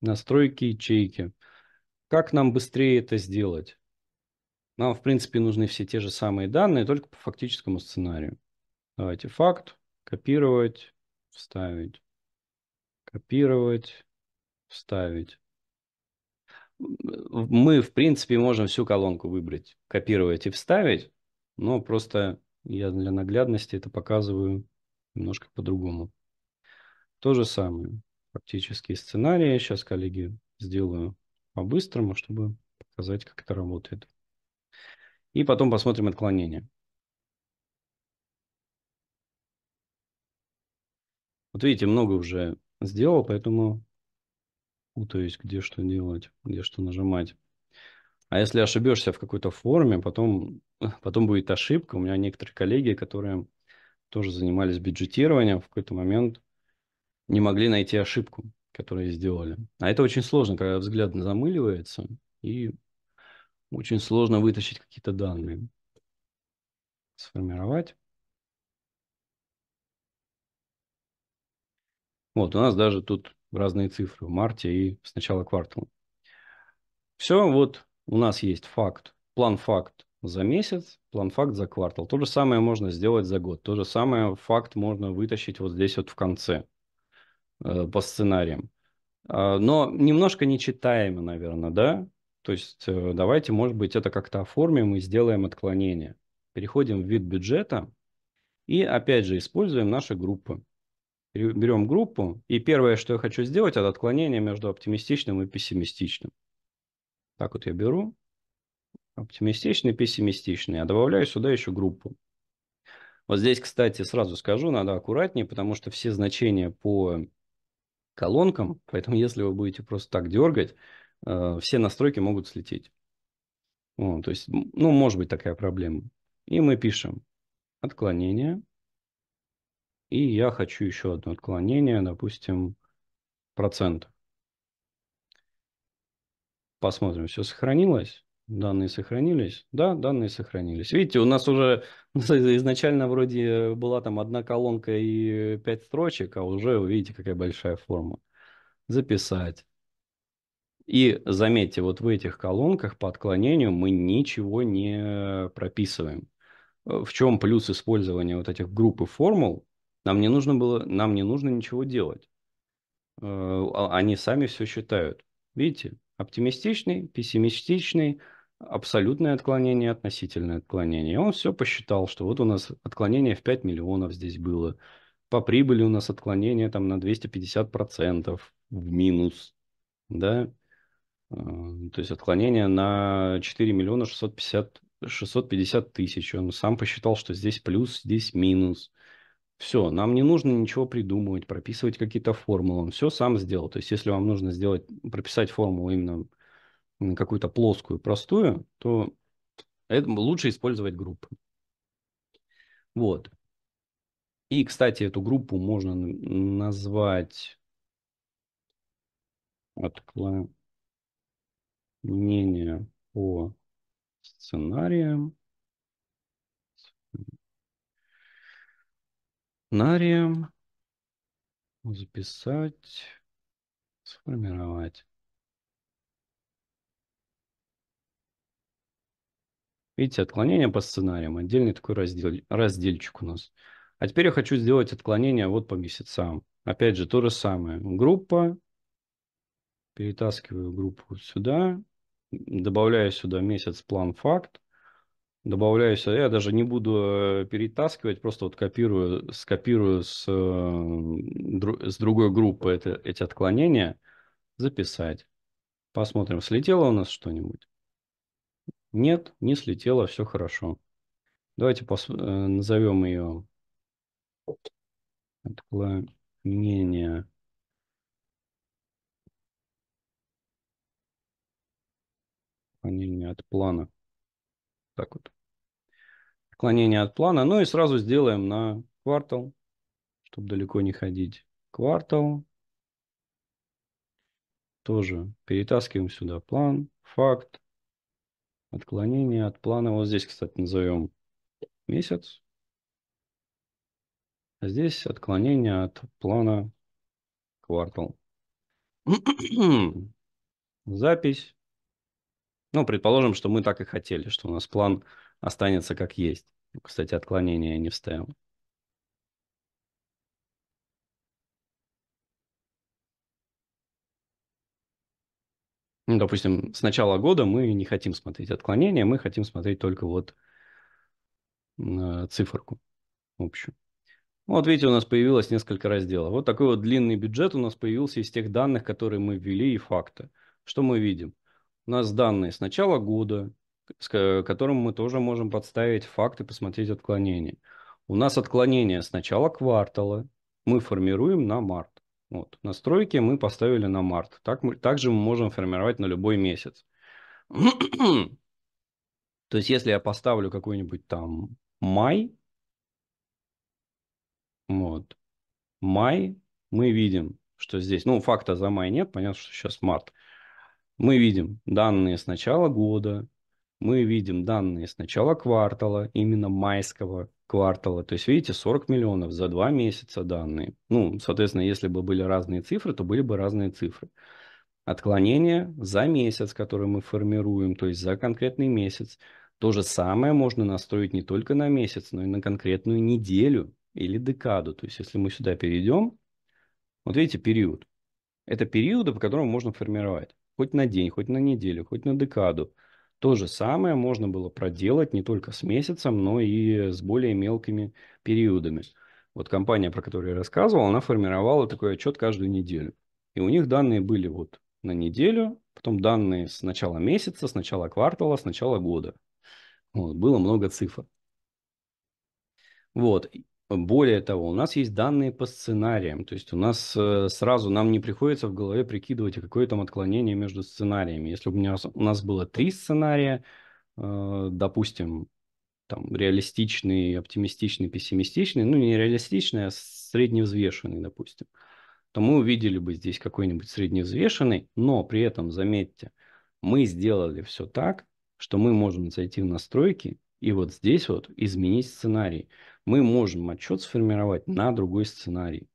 Настройки ячейки. Как нам быстрее это сделать? Нам, в принципе, нужны все те же самые данные, только по фактическому сценарию. Давайте факт, копировать, вставить, копировать, вставить. Мы, в принципе, можем всю колонку выбрать, копировать и вставить, но просто я для наглядности это показываю немножко по-другому. То же самое практические сценарии. Сейчас, коллеги, сделаю по-быстрому, чтобы показать, как это работает. И потом посмотрим отклонение. Вот видите, много уже сделал, поэтому путаюсь, где что делать, где что нажимать. А если ошибешься в какой-то форме, потом, потом будет ошибка. У меня некоторые коллеги, которые тоже занимались бюджетированием, в какой-то момент не могли найти ошибку, которую сделали. А это очень сложно, когда взгляд замыливается, и очень сложно вытащить какие-то данные. Сформировать. Вот, у нас даже тут разные цифры в марте и с начала квартала. Все, вот у нас есть факт, план-факт за месяц, план-факт за квартал. То же самое можно сделать за год. То же самое факт можно вытащить вот здесь вот в конце. Э, по сценариям. А, но немножко нечитаемо, наверное, да? То есть э, давайте, может быть, это как-то оформим и сделаем отклонение. Переходим в вид бюджета и, опять же, используем наши группы. Берем группу, и первое, что я хочу сделать, это отклонение между оптимистичным и пессимистичным. Так вот я беру оптимистичный, пессимистичный, а добавляю сюда еще группу. Вот здесь, кстати, сразу скажу, надо аккуратнее, потому что все значения по колонкам, поэтому если вы будете просто так дергать, э, все настройки могут слететь. Вот, то есть, ну, может быть такая проблема. И мы пишем отклонение. И я хочу еще одно отклонение, допустим, процент. Посмотрим, все сохранилось. Данные сохранились? Да, данные сохранились. Видите, у нас уже изначально вроде была там одна колонка и пять строчек, а уже, видите, какая большая форма. Записать. И заметьте, вот в этих колонках по отклонению мы ничего не прописываем. В чем плюс использования вот этих групп и формул? Нам не нужно было, нам не нужно ничего делать. Э, а, они сами все считают. Видите, оптимистичный, пессимистичный, абсолютное отклонение, относительное отклонение. И он все посчитал, что вот у нас отклонение в 5 миллионов здесь было. По прибыли у нас отклонение там на 250% в минус. Да? А, то есть отклонение на 4 миллиона 650, 650 тысяч. Он сам посчитал, что здесь плюс, здесь минус. Все, нам не нужно ничего придумывать, прописывать какие-то формулы. Он все сам сделал. То есть, если вам нужно сделать, прописать формулу именно какую-то плоскую, простую, то это лучше использовать группы. Вот. И, кстати, эту группу можно назвать отклонение по сценариям. Сценарием записать, сформировать. Видите, отклонение по сценариям, отдельный такой раздел, разделчик у нас. А теперь я хочу сделать отклонение вот по месяцам. Опять же, то же самое. Группа. Перетаскиваю группу сюда. Добавляю сюда месяц план факт. Добавляю сюда. Я даже не буду э, перетаскивать, просто вот копирую, скопирую с, э, с другой группы это, эти отклонения. Записать. Посмотрим, слетело у нас что-нибудь. Нет, не слетела, все хорошо. Давайте пос... Э, назовем ее отклонение. Отклонение от плана. Так вот. Отклонение от плана. Ну и сразу сделаем на квартал, чтобы далеко не ходить. Квартал. Тоже перетаскиваем сюда план, факт, Отклонение от плана. Вот здесь, кстати, назовем месяц. А здесь отклонение от плана квартал. Запись. Ну, предположим, что мы так и хотели, что у нас план останется как есть. Ну, кстати, отклонение не вставим. ну, допустим, с начала года мы не хотим смотреть отклонения, мы хотим смотреть только вот э, циферку общую. Ну, вот видите, у нас появилось несколько разделов. Вот такой вот длинный бюджет у нас появился из тех данных, которые мы ввели и факты. Что мы видим? У нас данные с начала года, с которым мы тоже можем подставить факты, посмотреть отклонения. У нас отклонения с начала квартала мы формируем на март. Вот. Настройки мы поставили на март. Так мы, также мы можем формировать на любой месяц. То есть, если я поставлю какой-нибудь там май, вот, май, мы видим, что здесь, ну, факта за май нет, понятно, что сейчас март. Мы видим данные с начала года, мы видим данные с начала квартала, именно майского квартала. То есть, видите, 40 миллионов за два месяца данные. Ну, соответственно, если бы были разные цифры, то были бы разные цифры. Отклонение за месяц, который мы формируем, то есть за конкретный месяц. То же самое можно настроить не только на месяц, но и на конкретную неделю или декаду. То есть, если мы сюда перейдем, вот видите, период. Это периоды, по которым можно формировать. Хоть на день, хоть на неделю, хоть на декаду – то же самое можно было проделать не только с месяцем, но и с более мелкими периодами. Вот компания, про которую я рассказывал, она формировала такой отчет каждую неделю. И у них данные были вот на неделю, потом данные с начала месяца, с начала квартала, с начала года. Вот, было много цифр. Вот. Более того, у нас есть данные по сценариям, то есть у нас э, сразу нам не приходится в голове прикидывать, а какое там отклонение между сценариями. Если бы у, меня, у нас было три сценария, э, допустим, там реалистичный, оптимистичный, пессимистичный, ну не реалистичный, а средневзвешенный, допустим, то мы увидели бы здесь какой-нибудь средневзвешенный, но при этом, заметьте, мы сделали все так, что мы можем зайти в настройки и вот здесь вот изменить сценарий мы можем отчет сформировать на другой сценарий.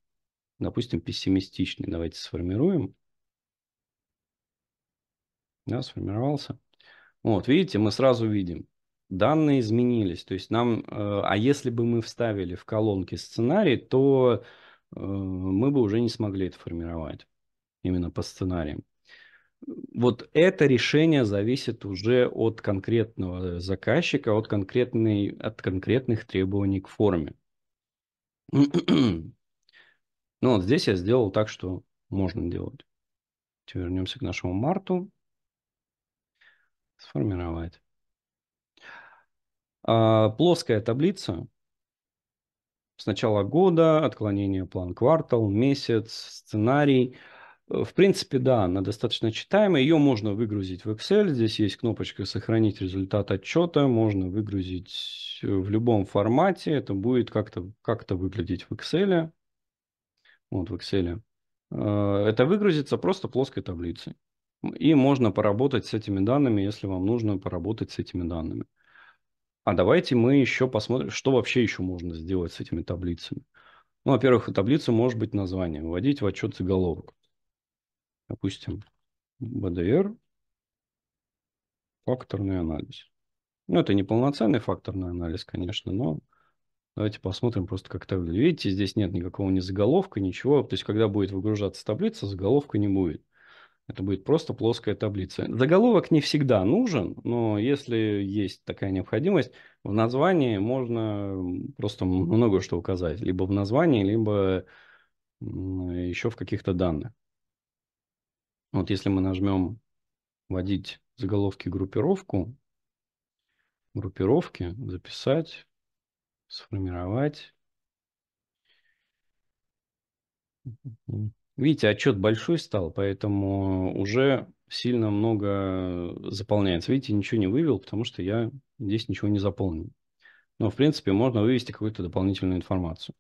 Допустим, пессимистичный. Давайте сформируем. Да, сформировался. Вот, видите, мы сразу видим, данные изменились. То есть нам, э, а если бы мы вставили в колонки сценарий, то э, мы бы уже не смогли это формировать именно по сценариям вот это решение зависит уже от конкретного заказчика, от, конкретной, от конкретных требований к форме. ну вот здесь я сделал так, что можно делать. вернемся к нашему марту. Сформировать. А, плоская таблица. С начала года, отклонение план квартал, месяц, сценарий – Э, в принципе, да, она достаточно читаемая. Ее можно выгрузить в Excel. Здесь есть кнопочка «Сохранить результат отчета». Можно выгрузить э, в любом формате. Это будет как-то как выглядеть в Excel. Вот в Excel. Э, это выгрузится просто плоской таблицей. И можно поработать с этими данными, если вам нужно поработать с этими данными. А давайте мы еще посмотрим, что вообще еще можно сделать с этими таблицами. Ну, во-первых, таблица может быть названием, Вводить в отчет заголовок. Допустим, БДР, факторный анализ. Ну, это не полноценный факторный анализ, конечно, но давайте посмотрим просто как это выглядит. Видите, здесь нет никакого ни заголовка, ничего. То есть, когда будет выгружаться таблица, заголовка не будет. Это будет просто плоская таблица. Заголовок не всегда нужен, но если есть такая необходимость, в названии можно просто много что указать. Либо в названии, либо еще в каких-то данных. Вот если мы нажмем вводить заголовки группировку, группировки, записать, сформировать. Видите, отчет большой стал, поэтому уже сильно много заполняется. Видите, ничего не вывел, потому что я здесь ничего не заполнил. Но, в принципе, можно вывести какую-то дополнительную информацию.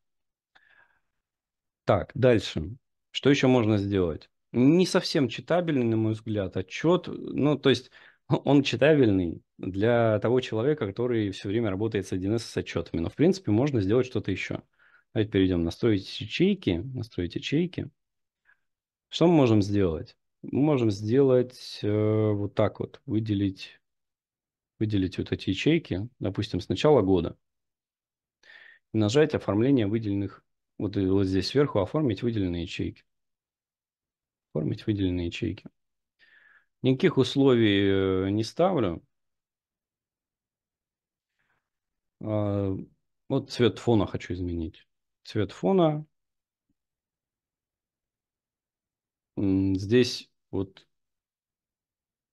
Так, дальше. Что еще можно сделать? не совсем читабельный, на мой взгляд, отчет. Ну, то есть он читабельный для того человека, который все время работает с 1С с отчетами. Но, в принципе, можно сделать что-то еще. Давайте перейдем настроить ячейки. Настроить ячейки. Что мы можем сделать? Мы можем сделать э, вот так вот. Выделить, выделить вот эти ячейки, допустим, с начала года. нажать оформление выделенных, вот, э, вот здесь сверху оформить выделенные ячейки. Оформить выделенные ячейки. Никаких условий э, не ставлю. А, вот цвет фона хочу изменить. Цвет фона. Здесь вот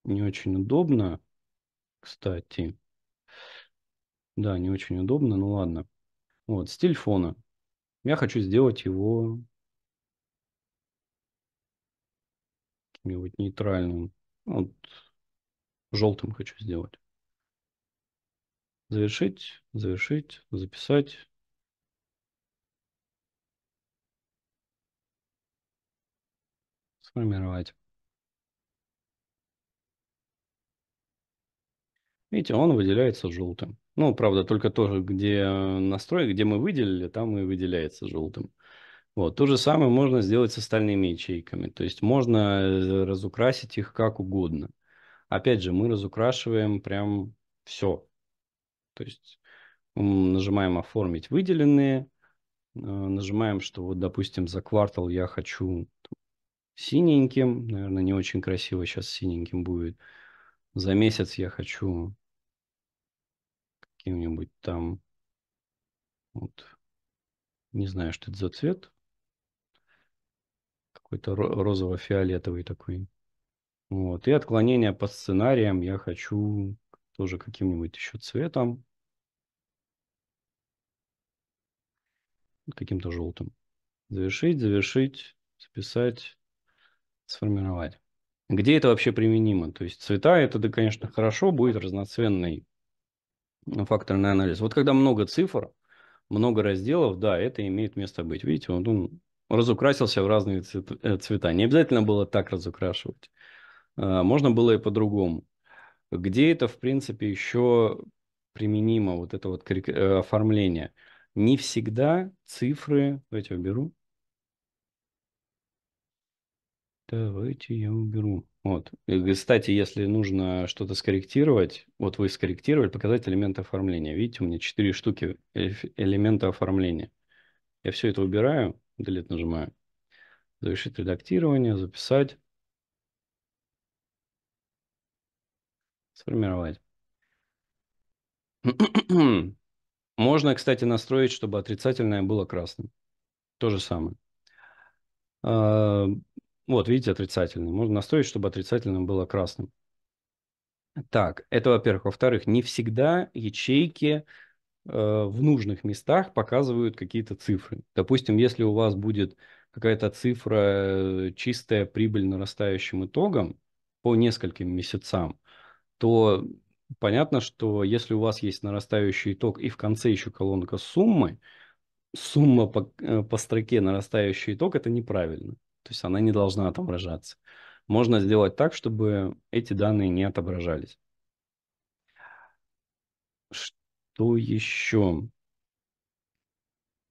не очень удобно, кстати. Да, не очень удобно, ну ладно. Вот, стиль фона. Я хочу сделать его Мне нибудь нейтральным. Вот желтым хочу сделать. Завершить, завершить, записать. Сформировать. Видите, он выделяется желтым. Ну, правда, только тоже, где э, настрой, где мы выделили, там и выделяется желтым. Вот. То же самое можно сделать с остальными ячейками. То есть можно э, разукрасить их как угодно. Опять же, мы разукрашиваем прям все. То есть нажимаем «Оформить выделенные», э, нажимаем, что вот, допустим, за квартал я хочу синеньким, наверное, не очень красиво сейчас синеньким будет. За месяц я хочу каким-нибудь там, вот, не знаю, что это за цвет, какой-то розово-фиолетовый такой. Вот. И отклонение по сценариям я хочу тоже каким-нибудь еще цветом. Каким-то желтым. Завершить, завершить, записать сформировать. Где это вообще применимо? То есть цвета, это, да, конечно, хорошо, будет разноцветный ну, факторный анализ. Вот когда много цифр, много разделов, да, это имеет место быть. Видите, он, он разукрасился в разные э, цвета. Не обязательно было так разукрашивать. А, можно было и по-другому. Где это, в принципе, еще применимо, вот это вот э, оформление? Не всегда цифры... Давайте я уберу. Давайте я уберу. Вот. И, кстати, если нужно что-то скорректировать, вот вы скорректировали, показать элемент оформления. Видите, у меня четыре штуки элемента оформления. Я все это убираю, Delete нажимаю. Завершить редактирование, записать. Сформировать. Можно, кстати, настроить, чтобы отрицательное было красным. То же самое. А, вот, видите, отрицательный. Можно настроить, чтобы отрицательным было красным. Так, это во-первых. Во-вторых, не всегда ячейки Э, в нужных местах показывают какие-то цифры. Допустим, если у вас будет какая-то цифра э, чистая прибыль нарастающим итогом по нескольким месяцам, то понятно, что если у вас есть нарастающий итог и в конце еще колонка суммы, сумма по, э, по строке нарастающий итог это неправильно. То есть она не должна отображаться. Можно сделать так, чтобы эти данные не отображались. Что еще?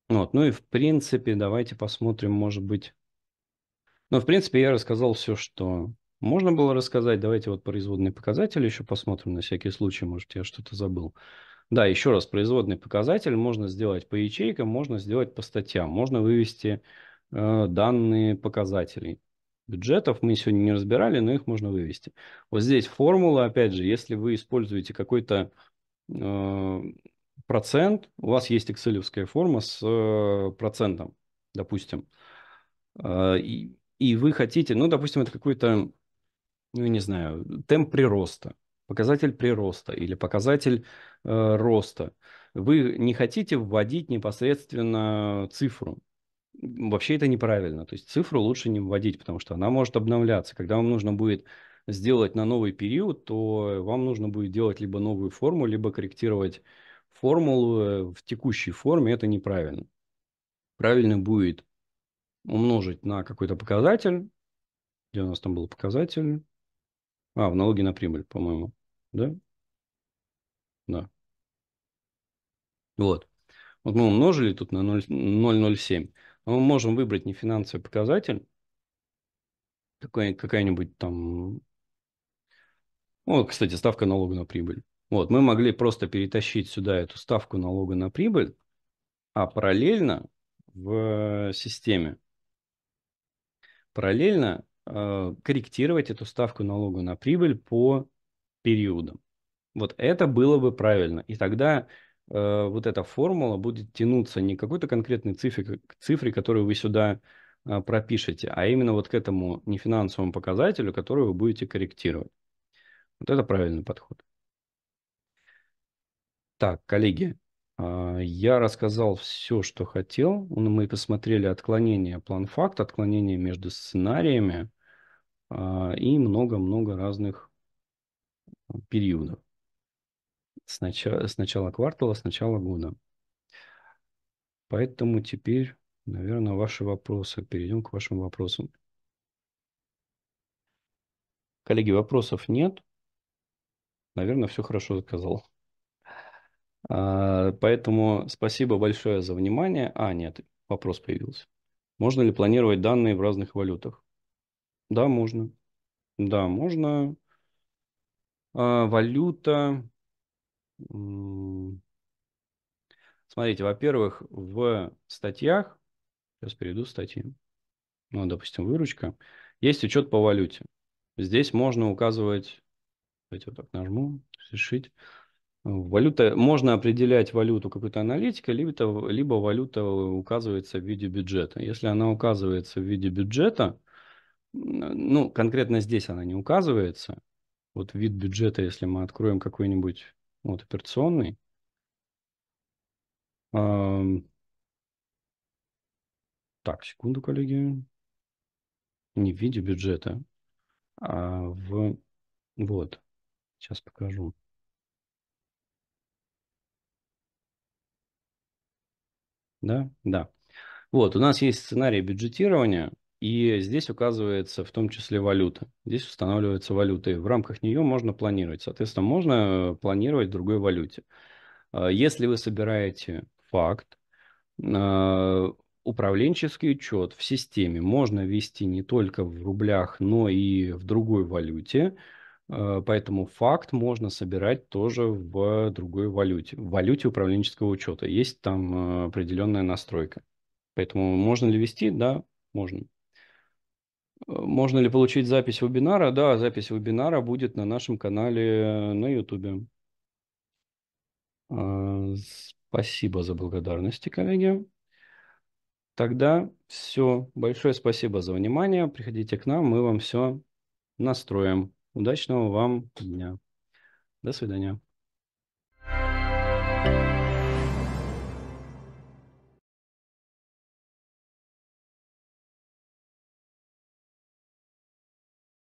Вот, ну и в принципе, давайте посмотрим, может быть. Ну, в принципе, я рассказал все, что можно было рассказать. Давайте вот производные показатели еще посмотрим на всякий случай, может, я что-то забыл. Да, еще раз, производный показатель можно сделать по ячейкам, можно сделать по статьям, можно вывести э, данные показателей. Бюджетов мы сегодня не разбирали, но их можно вывести. Вот здесь формула, опять же, если вы используете какой-то Э, процент, у вас есть экселевская форма с э, процентом, допустим, э, и, и вы хотите, ну, допустим, это какой-то, ну, не знаю, темп прироста, показатель прироста или показатель э, роста. Вы не хотите вводить непосредственно цифру. Вообще это неправильно. То есть цифру лучше не вводить, потому что она может обновляться. Когда вам нужно будет сделать на новый период, то вам нужно будет делать либо новую форму, либо корректировать формулу э, в текущей форме. Это неправильно. Правильно будет умножить на какой-то показатель. Где у нас там был показатель? А, в налоге на прибыль, по-моему. Да? Да. Вот. Вот мы умножили тут на 0,07. Но мы можем выбрать не финансовый показатель, какая-нибудь там ну, кстати, ставка налога на прибыль. Вот, мы могли просто перетащить сюда эту ставку налога на прибыль, а параллельно в э, системе, параллельно э, корректировать эту ставку налога на прибыль по периодам. Вот это было бы правильно. И тогда э, вот эта формула будет тянуться не к какой-то конкретной цифре, к цифре, которую вы сюда э, пропишете, а именно вот к этому нефинансовому показателю, который вы будете корректировать. Вот это правильный подход. Так, коллеги, а, я рассказал все, что хотел. Ну, мы посмотрели отклонение план-факт, отклонение между сценариями а, и много-много разных периодов. сначала начала, с начала квартала, с начала года. Поэтому теперь, наверное, ваши вопросы. Перейдем к вашим вопросам. Коллеги, вопросов нет наверное, все хорошо заказал. А, поэтому спасибо большое за внимание. А, нет, вопрос появился. Можно ли планировать данные в разных валютах? Да, можно. Да, можно. А, валюта. Смотрите, во-первых, в статьях, сейчас перейду в статьи, ну, допустим, выручка, есть учет по валюте. Здесь можно указывать Давайте вот так нажму, решить. Валюта, можно определять валюту какой-то аналитикой, либо, либо валюта указывается в виде бюджета. Если она указывается в виде бюджета, ну, конкретно здесь она не указывается. Вот вид бюджета, если мы откроем какой-нибудь вот, операционный, так, секунду, коллеги. Не в виде бюджета, а в... Вот. Сейчас покажу. Да, да. Вот, у нас есть сценарий бюджетирования, и здесь указывается в том числе валюта. Здесь устанавливаются валюты. В рамках нее можно планировать. Соответственно, можно планировать в другой валюте. А, если вы собираете факт, а, управленческий учет в системе можно вести не только в рублях, но и в другой валюте. Э, поэтому факт можно собирать тоже в другой валюте, в валюте управленческого учета. Есть там э, определенная настройка. Поэтому можно ли вести? Да, можно. Э, можно ли получить запись вебинара? Да, запись вебинара будет на нашем канале на YouTube. Спасибо за благодарности, коллеги. Тогда все. Большое спасибо за внимание. Приходите к нам, мы вам все настроим. Удачного вам дня. До свидания.